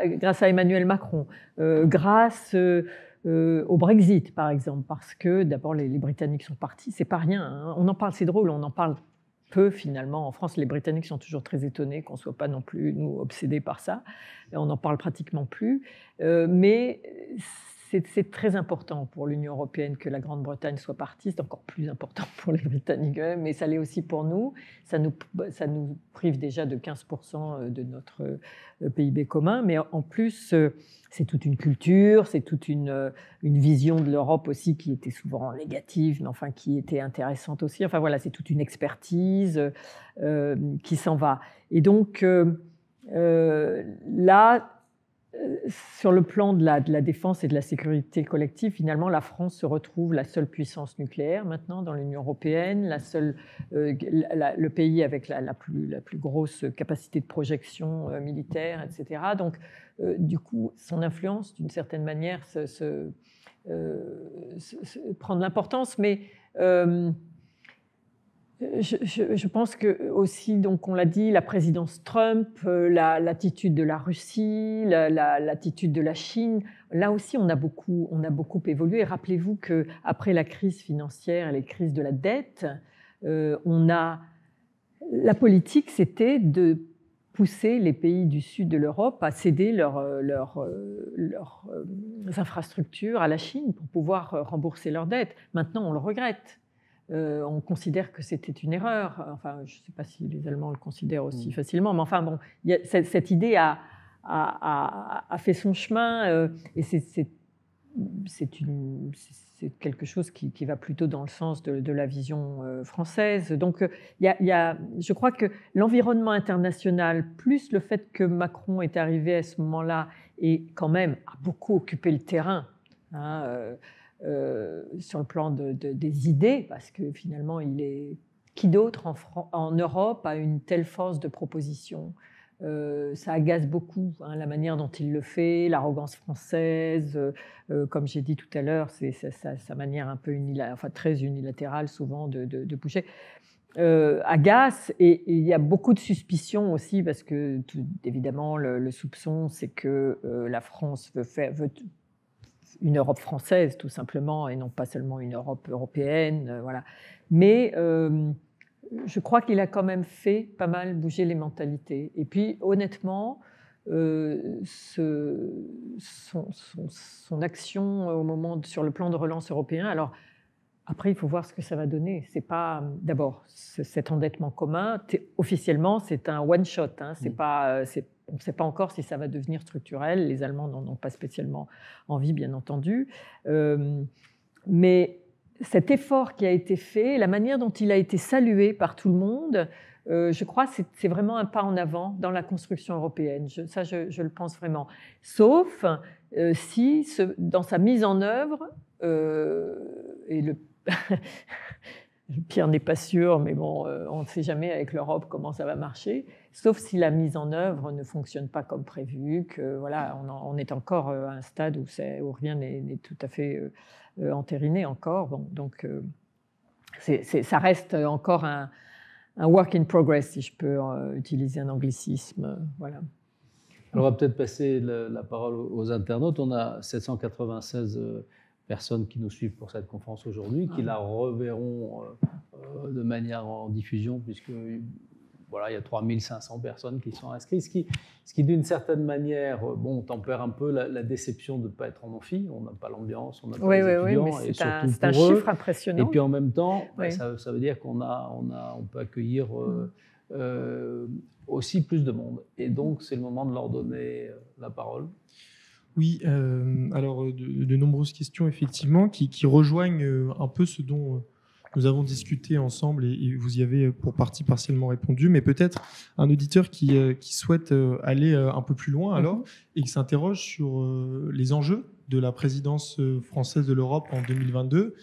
Emmanuel Macron, grâce euh, au Brexit, par exemple, parce que d'abord les, Britanniques sont partis, c'est pas rien. Hein. On en parle, c'est drôle, on en parle peu finalement. En France, les Britanniques sont toujours très étonnés qu'on soit pas non plus, nous, obsédés par ça. On n'en parle pratiquement plus. Euh, mais c'est très important pour l'Union européenne que la Grande-Bretagne soit partie. C'est encore plus important pour les Britanniques, mais ça l'est aussi pour nous. Ça, nous. ça nous prive déjà de 15% euh, de notre euh, PIB commun. Mais en plus, euh, c'est toute une culture, c'est toute une, une, vision de l'Europe aussi qui était souvent négative, mais enfin qui était intéressante aussi. Enfin voilà, c'est toute une expertise qui s'en va. Et donc là, sur le plan de la, de la, défense et de la sécurité collective, finalement, la France se retrouve la seule puissance nucléaire maintenant dans l'Union européenne, la seule, euh, le pays avec la, plus, grosse capacité de projection euh, militaire, etc. Donc, euh, du coup, son influence, d'une certaine manière, prend de l'importance, mais je, pense que aussi, donc on l'a dit, la présidence Trump, euh, l'attitude de la Russie, l'attitude de la Chine, là aussi on a beaucoup, on a beaucoup évolué. Rappelez-vous que après la crise financière et les crises de la dette, euh, on a la politique, c'était de pousser les pays du sud de l'Europe à céder leurs euh, infrastructures à la Chine pour pouvoir rembourser leurs dettes. Maintenant, on le regrette euh, on considère que c'était une erreur. Enfin, je ne sais pas si les Allemands le considèrent aussi mm. facilement, mais enfin, bon, cette, idée a, fait son chemin euh, et c'est quelque chose qui, va plutôt dans le sens de, la vision euh, française. Donc, y a, je crois que l'environnement international, plus le fait que Macron est arrivé à ce moment-là et quand même a beaucoup occupé le terrain. Hein, euh, sur le plan de, des idées, parce que finalement, il est qui d'autre en, en Europe a une telle force de proposition euh, ça agace beaucoup hein, la manière dont il le fait, l'arrogance française, euh, comme j'ai dit tout à l'heure, c'est sa, manière un peu enfin, très unilatérale souvent de, de, bouger. agace et il y a beaucoup de suspicions aussi parce que évidemment le, soupçon c'est que la France veut, faire, veut une Europe française, tout simplement, et non pas seulement une Europe européenne. Euh, voilà. Mais euh, je crois qu'il a quand même fait pas mal bouger les mentalités. Et puis, honnêtement, euh, ce, son, action au moment sur le plan de relance européen, alors après, il faut voir ce que ça va donner. C'est pas d'abord cet endettement commun. Officiellement, c'est un one shot. Hein. c'est mm. pas, on ne sait pas encore si ça va devenir structurel. Les Allemands n'en ont pas spécialement envie, bien entendu. Euh, mais cet effort qui a été fait, la manière dont il a été salué par tout le monde, euh, je crois que c'est vraiment un pas en avant dans la construction européenne. ça, je, le pense vraiment. Sauf euh, si, dans sa mise en œuvre, et le... n'est pas sûr, mais bon, on ne sait jamais avec l'Europe comment ça va marcher sauf si la mise en œuvre ne fonctionne pas comme prévu, que voilà, on, est encore euh, à un stade où, où rien n'est tout à fait euh, euh, entériné encore. donc ça reste encore un, work in progress, si je peux utiliser un anglicisme. voilà.
Alors, on va peut-être passer la, la, parole aux internautes. On a 796 personnes qui nous suivent pour cette conférence aujourd'hui, qui ah. la reverront de manière en diffusion, puisque voilà, il y a 3500 personnes qui sont inscrites, ce qui, ce qui d'une certaine manière, euh, bon, tempère un peu la, déception de ne pas être en amphi. On n'a pas l'ambiance, on n'a pas oui, les oui, étudiants, oui, mais un, chiffre impressionnant. Et puis en même temps, bah, ça, veut dire qu'on a, on a, on peut accueillir euh, mm. euh, aussi plus de monde. Et donc, c'est le moment de leur donner la parole.
Oui, alors de, nombreuses questions effectivement qui, rejoignent un peu ce dont nous avons discuté ensemble et, vous y avez euh, pour partie partiellement répondu, mais peut-être un auditeur qui, euh, souhaite euh, aller un peu plus loin alors mhm. et qui s'interroge sur les enjeux de la présidence française de l'Europe en 2022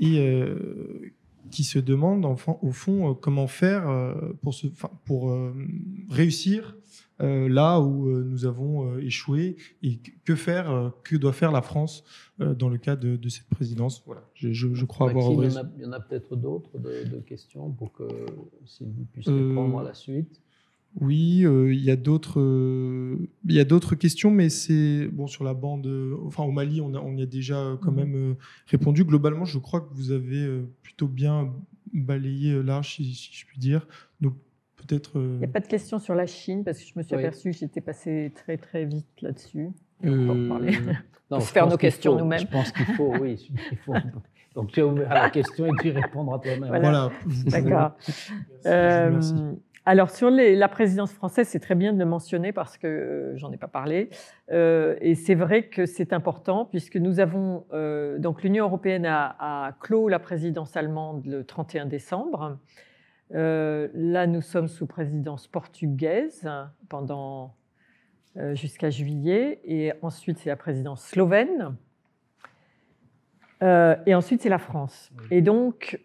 et qui se demande au fond comment faire pour, pour réussir euh, là où euh, nous avons euh, échoué et que faire, que doit faire la France dans le cadre de, cette présidence. Voilà, je, crois avoir. Il
y en a, peut-être d'autres de, questions pour que vous puissiez répondre à la
suite. Oui, il y a d'autres, y d'autres questions, mais c'est bon sur la bande. enfin, au Mali, on, on y a déjà quand mhm. même répondu. Globalement, je crois que vous avez plutôt bien balayé l'arche, si je puis dire. Donc être euh, Il n'y a
pas de question sur la Chine, parce que je me suis aperçu aperçue que j'étais passé très très vite là-dessus. Euh... se faire nos questions nous-mêmes. Je pense qu'il
faut, oui. Donc tu as la question
et tu réponds à toi-même. Voilà. D'accord. Euh, alors sur la présidence française, c'est très bien de le mentionner parce que euh, j'en ai pas parlé. et c'est vrai que c'est important puisque nous avons donc l'Union européenne a, a, clos la présidence allemande le 31 décembre. Euh, là, nous sommes sous présidence portugaise pendant euh, jusqu'à juillet, et ensuite c'est la présidence slovène, euh, et ensuite c'est la France. Et donc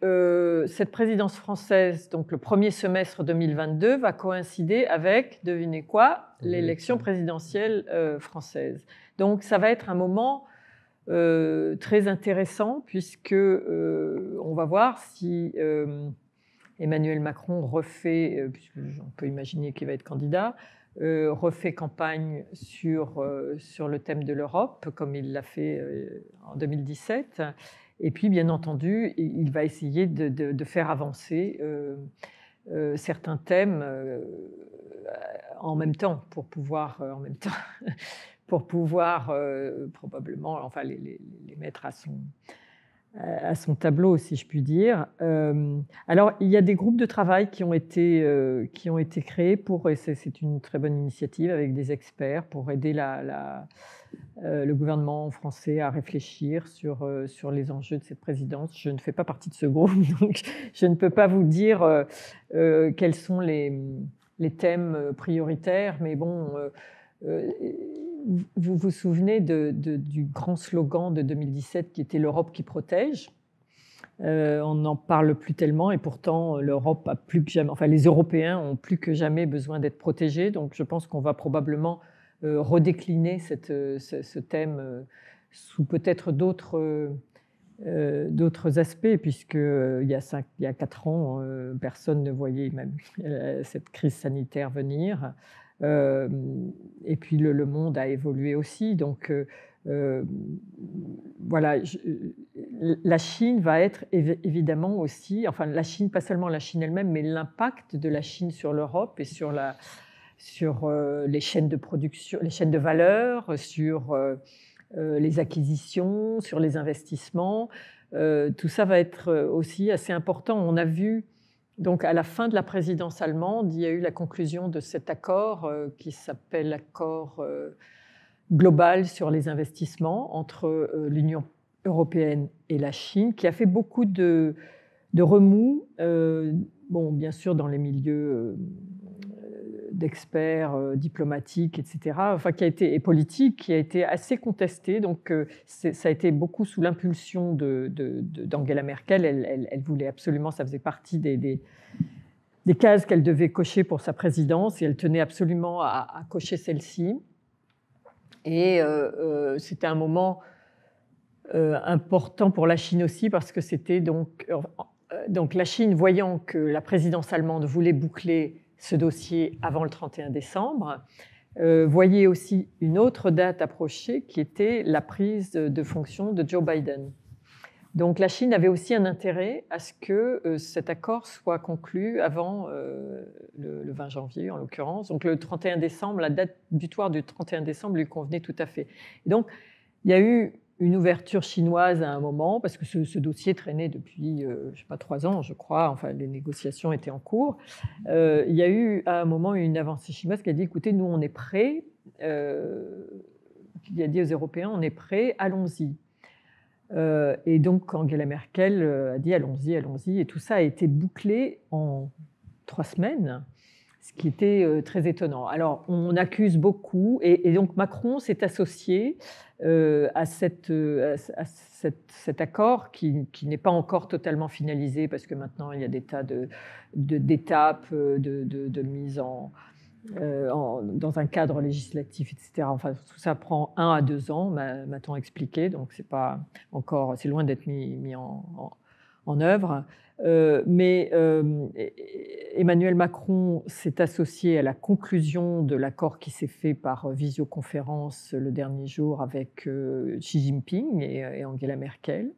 cette présidence française, donc le premier semestre 2022, va coïncider avec, devinez quoi, l'élection présidentielle française. Donc ça va être un moment très intéressant puisque on va voir si Emmanuel Macron refait, euh, puisque puisqu'on peut imaginer qu'il va être candidat, euh, refait campagne sur, euh, sur le thème de l'Europe, comme il l'a fait en 2017. Et puis, bien entendu, il va essayer de, faire avancer certains thèmes en même temps, pour pouvoir, en même temps, pour pouvoir probablement enfin, les, mettre à son, à son tableau, si je puis dire. Euh, alors, il y a des groupes de travail qui ont été, euh, qui ont été créés pour, et c'est une très bonne initiative, avec des experts pour aider la, euh, le gouvernement français à réfléchir sur, sur les enjeux de cette présidence. Je ne fais pas partie de ce groupe, donc je ne peux pas vous dire quels sont les, les thèmes prioritaires, mais bon vous vous souvenez du grand slogan de 2017 qui était l'Europe qui protège. Euh, on n'en parle plus tellement et pourtant l'Europe a plus que jamais, enfin les Européens ont plus que jamais besoin d'être protégés. Donc je pense qu'on va probablement euh, redécliner ce, thème euh, sous peut-être d'autres aspects puisque il y a il y a quatre ans personne ne voyait même cette crise sanitaire venir. Euh, et puis le, monde a évolué aussi. Donc euh, euh, voilà, la Chine va être évidemment aussi, enfin la Chine, pas seulement la Chine elle-même, mais l'impact de la Chine sur l'Europe et sur, la, sur les chaînes de production, les chaînes de valeur, sur les acquisitions, sur les investissements. tout ça va être aussi assez important. On a vu donc, à la fin de la présidence allemande, il y a eu la conclusion de cet accord euh, qui s'appelle l'accord euh, global sur les investissements entre euh, l'Union européenne et la Chine, qui a fait beaucoup de, remous, bon, bien sûr, dans les milieux d'experts euh, diplomatiques, etc., enfin, qui a été, et politique, qui a été assez contestée. Donc, euh, ça a été beaucoup sous l'impulsion d'Angela de, Merkel. Elle, voulait absolument, ça faisait partie des, cases qu'elle devait cocher pour sa présidence et elle tenait absolument à, cocher celle-ci. Et euh, c'était un moment important pour la Chine aussi parce que c'était donc, donc la Chine voyant que la présidence allemande voulait boucler ce dossier avant le 31 décembre. Euh, voyez aussi une autre date approchée qui était la prise de fonction de Joe Biden. Donc la Chine avait aussi un intérêt à ce que euh, cet accord soit conclu avant euh, le, 20 janvier en l'occurrence. Donc le 31 décembre, la date butoir du 31 décembre lui convenait tout à fait. donc il y a eu une ouverture chinoise à un moment, parce que ce, dossier traînait depuis, euh, je sais pas, trois ans, je crois, enfin, les négociations étaient en cours. Euh, il y a eu à un moment une avancée chinoise qui a dit, écoutez, nous, on est prêts, euh, qui a dit aux Européens, on est prêts, allons-y. Euh, et donc, Angela Merkel a dit, allons-y, allons-y, et tout ça a été bouclé en trois semaines ce qui était très étonnant. Alors, on accuse beaucoup, et, et donc Macron s'est associé euh, à, euh, cet accord qui, n'est pas encore totalement finalisé parce que maintenant il y a des tas d'étapes euh, de, de, de, mise en, dans un cadre législatif, etc. Enfin, tout ça prend un à deux ans, m'a-t-on expliqué. Donc, c'est pas encore, c'est loin d'être mis, mis en, en, en œuvre. Euh, mais euh, Emmanuel Macron s'est associé à la conclusion de l'accord qui s'est fait par visioconférence le dernier jour avec euh, Xi Jinping et, Angela Merkel.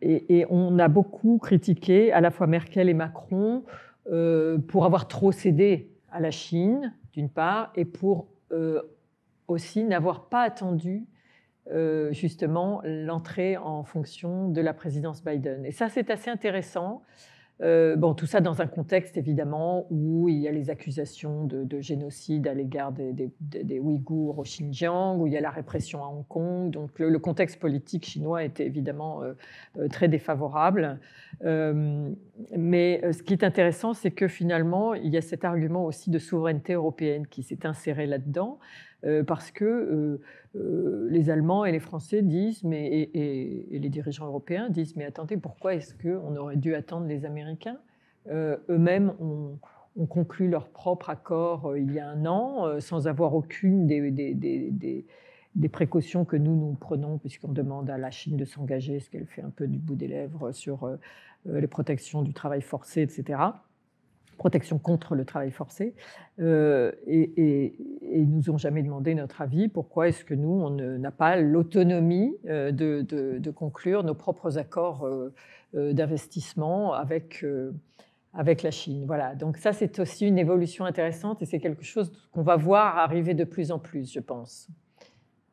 Et, et, on a beaucoup critiqué à la fois Merkel et Macron pour avoir trop cédé à la Chine, d'une part, et pour aussi n'avoir pas attendu euh, justement l'entrée en fonction de la présidence Biden. Et ça, c'est assez intéressant. Euh, bon, tout ça dans un contexte évidemment où il y a les accusations de, génocide à l'égard des, des, Ouïghours au Xinjiang, où il y a la répression à Hong Kong. Donc le, contexte politique chinois était évidemment euh, très défavorable. mais ce qui est intéressant, c'est que finalement, il y a cet argument aussi de souveraineté européenne qui s'est inséré là-dedans. Euh, parce que euh, euh, les Allemands et les Français disent, et, les dirigeants européens disent, mais attendez, pourquoi est-ce qu'on aurait dû attendre les Américains Eux-mêmes ont, conclu leur propre accord il y a un an, sans avoir aucune des, précautions que nous, nous prenons, puisqu'on demande à la Chine de s'engager, ce qu'elle fait un peu du bout des lèvres sur les protections du travail forcé, etc protection contre le travail forcé, euh, et, et, et, nous ont jamais demandé notre avis. Pourquoi est-ce que nous, on n'a pas l'autonomie euh, de, conclure nos propres accords euh, d'investissement avec, avec la Chine Voilà, donc ça, c'est aussi une évolution intéressante et c'est quelque chose qu'on va voir arriver de plus en plus, je pense.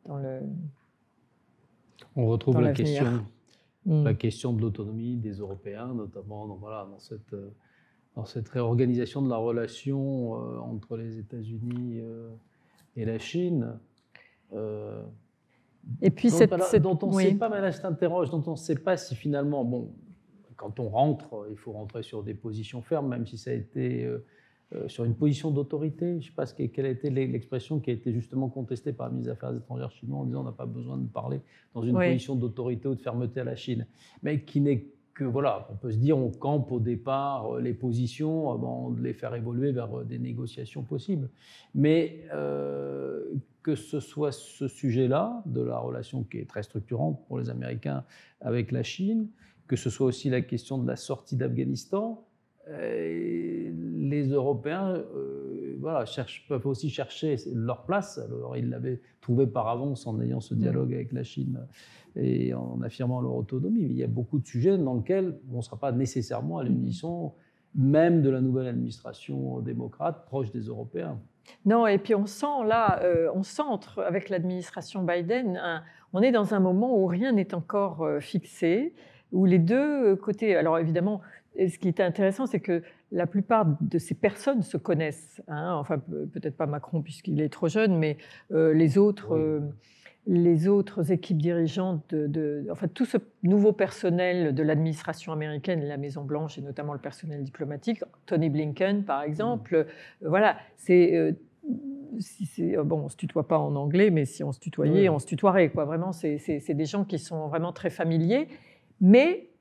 Dans le,
on retrouve la question, la hmm. question de l'autonomie des Européens, notamment voilà, dans cette dans cette réorganisation de la relation euh, entre les États-Unis euh, et la Chine. Euh, et puis, dont, cette, dont on ne sait pas, mais là, je t'interroge, dont on ne sait pas si finalement, bon, quand on rentre, il faut rentrer sur des positions fermes, même si ça a été sur une position d'autorité. Je ne sais pas ce quelle a été l'expression qui a été justement contestée par le ministre des Affaires étrangères chinois en disant on n'a pas besoin de parler dans une position d'autorité ou de fermeté à la Chine, mais qui n'est que voilà, on peut se dire on campe au départ euh, les positions avant de les faire évoluer vers euh, des négociations possibles. Mais euh, que ce soit ce sujet-là, de la relation qui est très structurante pour les Américains avec la Chine, que ce soit aussi la question de la sortie d'Afghanistan, les Européens peuvent aussi chercher leur place. Alors, ils l'avaient trouvé par avance en ayant ce mm. dialogue avec la Chine et en affirmant leur autonomie. Mais il y a beaucoup de sujets dans lesquels on ne sera pas nécessairement à mm. l'unisson, même de la nouvelle administration démocrate proche des Européens.
Non, et puis on sent là, euh, on centre avec l'administration Biden, on est dans un moment où rien n'est encore euh, fixé, où les deux côtés, alors évidemment, ce qui est intéressant, c'est que la plupart de ces personnes se connaissent. Hein. enfin, peut-être pas Macron puisqu'il est trop jeune, mais euh, les autres. Euh, les autres équipes dirigeantes, de, enfin tout ce nouveau personnel de l'administration américaine, la Maison Blanche et notamment le personnel diplomatique, Tony Blinken par mm. exemple, euh, voilà, c'est bon, se tutoie pas en anglais, mais si on se tutoyait, on se tutoierait quoi. Vraiment, c'est des gens qui sont vraiment très familiers, mais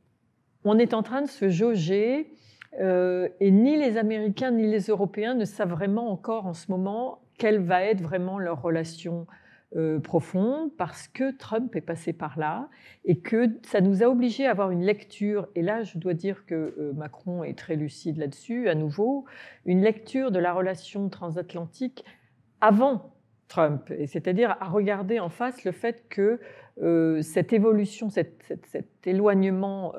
on est en train de se jauger euh, et ni les Américains ni les Européens ne savent vraiment encore en ce moment quelle va être vraiment leur relation euh, profonde, parce que Trump est passé par là et que ça nous a obligés à avoir une lecture, et là je dois dire que euh, Macron est très lucide là-dessus, à nouveau, une lecture de la relation transatlantique avant Trump, et c'est-à-dire à regarder en face le fait que cette évolution, cet éloignement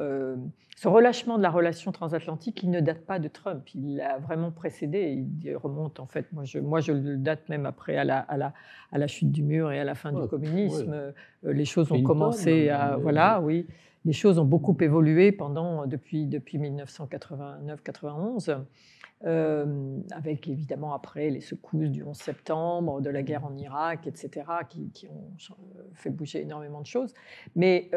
ce relâchement de la relation transatlantique, il ne date pas de Trump, il l'a vraiment précédé, il remonte en fait, moi je, le date même après à la, chute du mur et à la fin du communisme, euh, les choses ont commencé à... Euh, voilà, oui les choses ont beaucoup évolué euh, depuis, depuis 1989-91, euh, avec évidemment après les secousses du 11 septembre, de la guerre en Irak, etc., qui, ont euh, fait bouger énormément de choses. Mais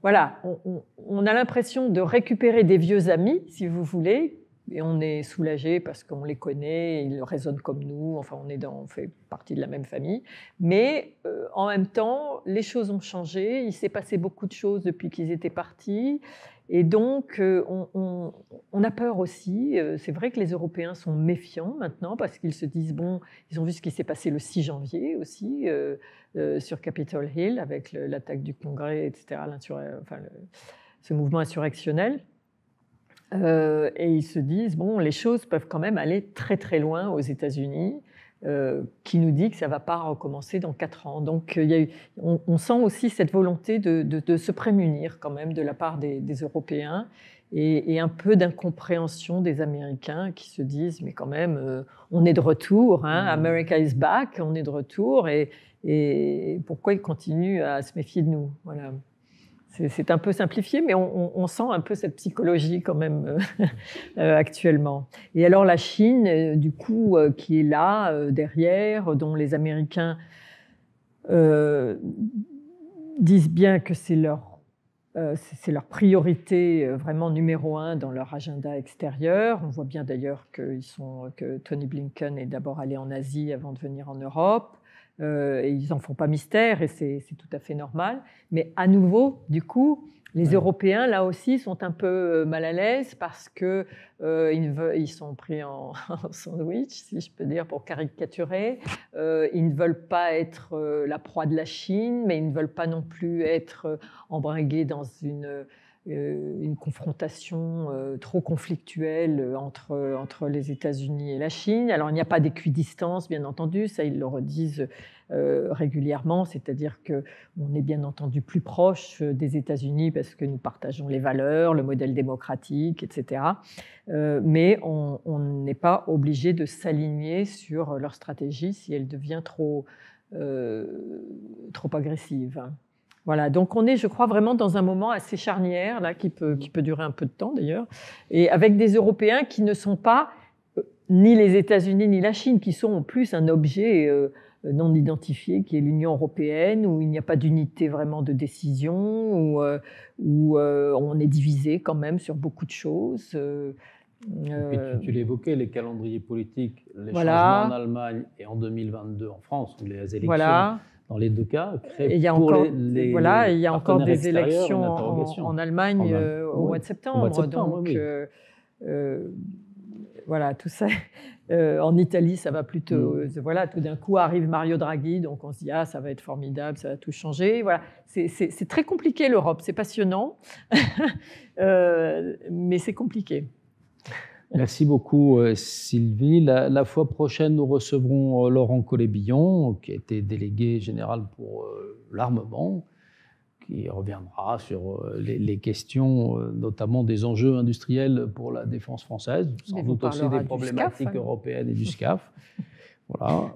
voilà, on, on a l'impression de récupérer des vieux amis, si vous voulez, et on est soulagé parce qu'on les connaît, ils raisonnent comme nous, enfin on, est dans, on fait partie de la même famille. Mais euh, en même temps, les choses ont changé, il s'est passé beaucoup de choses depuis qu'ils étaient partis, et donc euh, on, a peur aussi. Euh, c'est vrai que les Européens sont méfiants maintenant parce qu'ils se disent, bon, ils ont vu ce qui s'est passé le 6 janvier aussi sur Capitol Hill avec l'attaque du Congrès, etc., ce mouvement insurrectionnel. Euh, et ils se disent, bon, les choses peuvent quand même aller très très loin aux États-Unis, euh, qui nous dit que ça ne va pas recommencer dans quatre ans. Donc euh, on, sent aussi cette volonté de, se prémunir quand même de la part des, Européens et, un peu d'incompréhension des Américains qui se disent, mais quand même, on est de retour, hein, mmh. America is back, on est de retour, et, et pourquoi ils continuent à se méfier de nous voilà. C'est un peu simplifié, mais on, sent un peu cette psychologie quand même euh, euh, actuellement. Et alors la Chine, euh, du coup, qui est là, derrière, dont les Américains disent bien que c'est leur, priorité vraiment numéro un dans leur agenda extérieur. On voit bien d'ailleurs que Tony Blinken est d'abord allé en Asie avant de venir en Europe. Euh, ils n'en font pas mystère, et c'est tout à fait normal. Mais à nouveau, du coup, les Européens, là aussi, sont un peu euh, mal à l'aise parce qu'ils euh, ils sont pris en, sandwich, si je peux dire, pour caricaturer. ils ne veulent pas être la proie de la Chine, mais ils ne veulent pas non plus être embringués dans une euh, une confrontation euh, trop conflictuelle euh, entre, les États-Unis et la Chine. Alors il n'y a pas d'équidistance, bien entendu, ça ils le redisent régulièrement, c'est-à-dire qu'on est bien entendu plus proche des États-Unis parce que nous partageons les valeurs, le modèle démocratique, etc. mais on n'est pas obligé de s'aligner sur leur stratégie si elle devient trop agressive. Voilà, donc on est, je crois, vraiment dans un moment assez charnière, là, qui peut, qui peut durer un peu de temps d'ailleurs, et avec des Européens qui ne sont pas euh, ni les États-Unis ni la Chine, qui sont en plus un objet euh, non identifié, qui est l'Union européenne, où il n'y a pas d'unité vraiment de décision, où, euh, on est divisé quand même sur beaucoup de choses. Puis tu, l'évoquais,
les calendriers politiques, les en Allemagne et en 2022 en France, où les élections. Voilà les deux cas, créé il y a encore, Voilà, il y a encore des élections en,
Allemagne euh, au mois de septembre. donc, euh, euh, voilà, tout ça. en Italie, ça va plutôt. Mm. voilà, tout d'un coup arrive Mario Draghi, donc on se dit ah ça va être formidable, ça va tout changer. Voilà, c'est très compliqué l'Europe, c'est passionnant, mais c'est compliqué.
Merci beaucoup euh, Sylvie. La, fois prochaine, nous recevrons euh, Laurent Colébillon, qui a été délégué général pour euh, l'armement, qui reviendra sur les, questions, notamment des enjeux industriels pour la défense française, sans doute aussi des problématiques hein. européennes et du SCAF. voilà.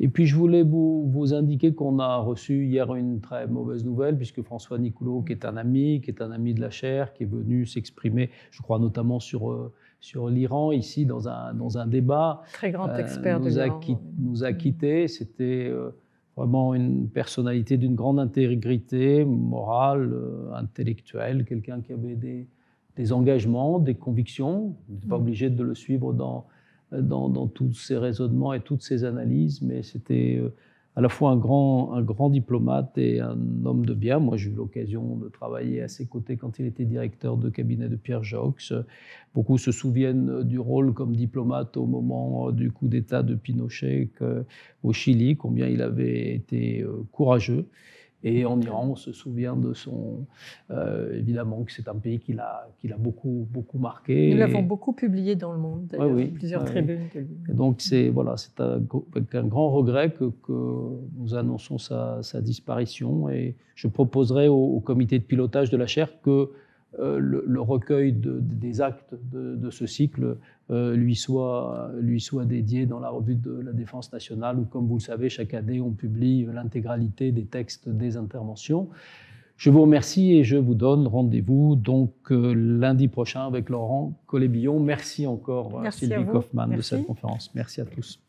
Et puis je voulais vous, indiquer qu'on a reçu hier une très mauvaise nouvelle, puisque François Nicolau, qui est un ami, qui est un ami de la chair, qui est venu s'exprimer, je crois notamment sur, euh, sur l'Iran, ici, dans un, dans un débat.
Très grand euh, expert nous de l'Iran.
nous a quittés, c'était euh, vraiment une personnalité d'une grande intégrité morale, intellectuelle, quelqu'un qui avait des, des engagements, des convictions, on n'était pas mm. obligé de le suivre dans dans, tous ses raisonnements et toutes ses analyses, mais c'était euh, à la fois un grand, un grand diplomate et un homme de bien. Moi, j'ai eu l'occasion de travailler à ses côtés quand il était directeur de cabinet de Pierre Jox. Beaucoup se souviennent du rôle comme diplomate au moment euh, du coup d'État de Pinochet au Chili, combien il avait été euh, courageux. Et en Iran, on se souvient de son. Euh, évidemment que c'est un pays qui l'a, qui l'a beaucoup, beaucoup marqué. Nous l'avons
beaucoup publié dans le monde, d'ailleurs, oui, oui, plusieurs tribunes.
donc, c'est, voilà, c'est un, grand regret que, nous annonçons sa, disparition. Et je proposerai au, au, comité de pilotage de la chaire que euh, le, recueil des actes de, ce cycle euh, lui, soit, lui soit dédié dans la revue de la Défense nationale, où, comme vous le savez, chaque année, on publie l'intégralité des textes des interventions. Je vous remercie et je vous donne rendez-vous donc euh, lundi prochain avec Laurent Collébillon. Merci
encore Sylvie Kaufmann de cette
conférence. Merci à tous.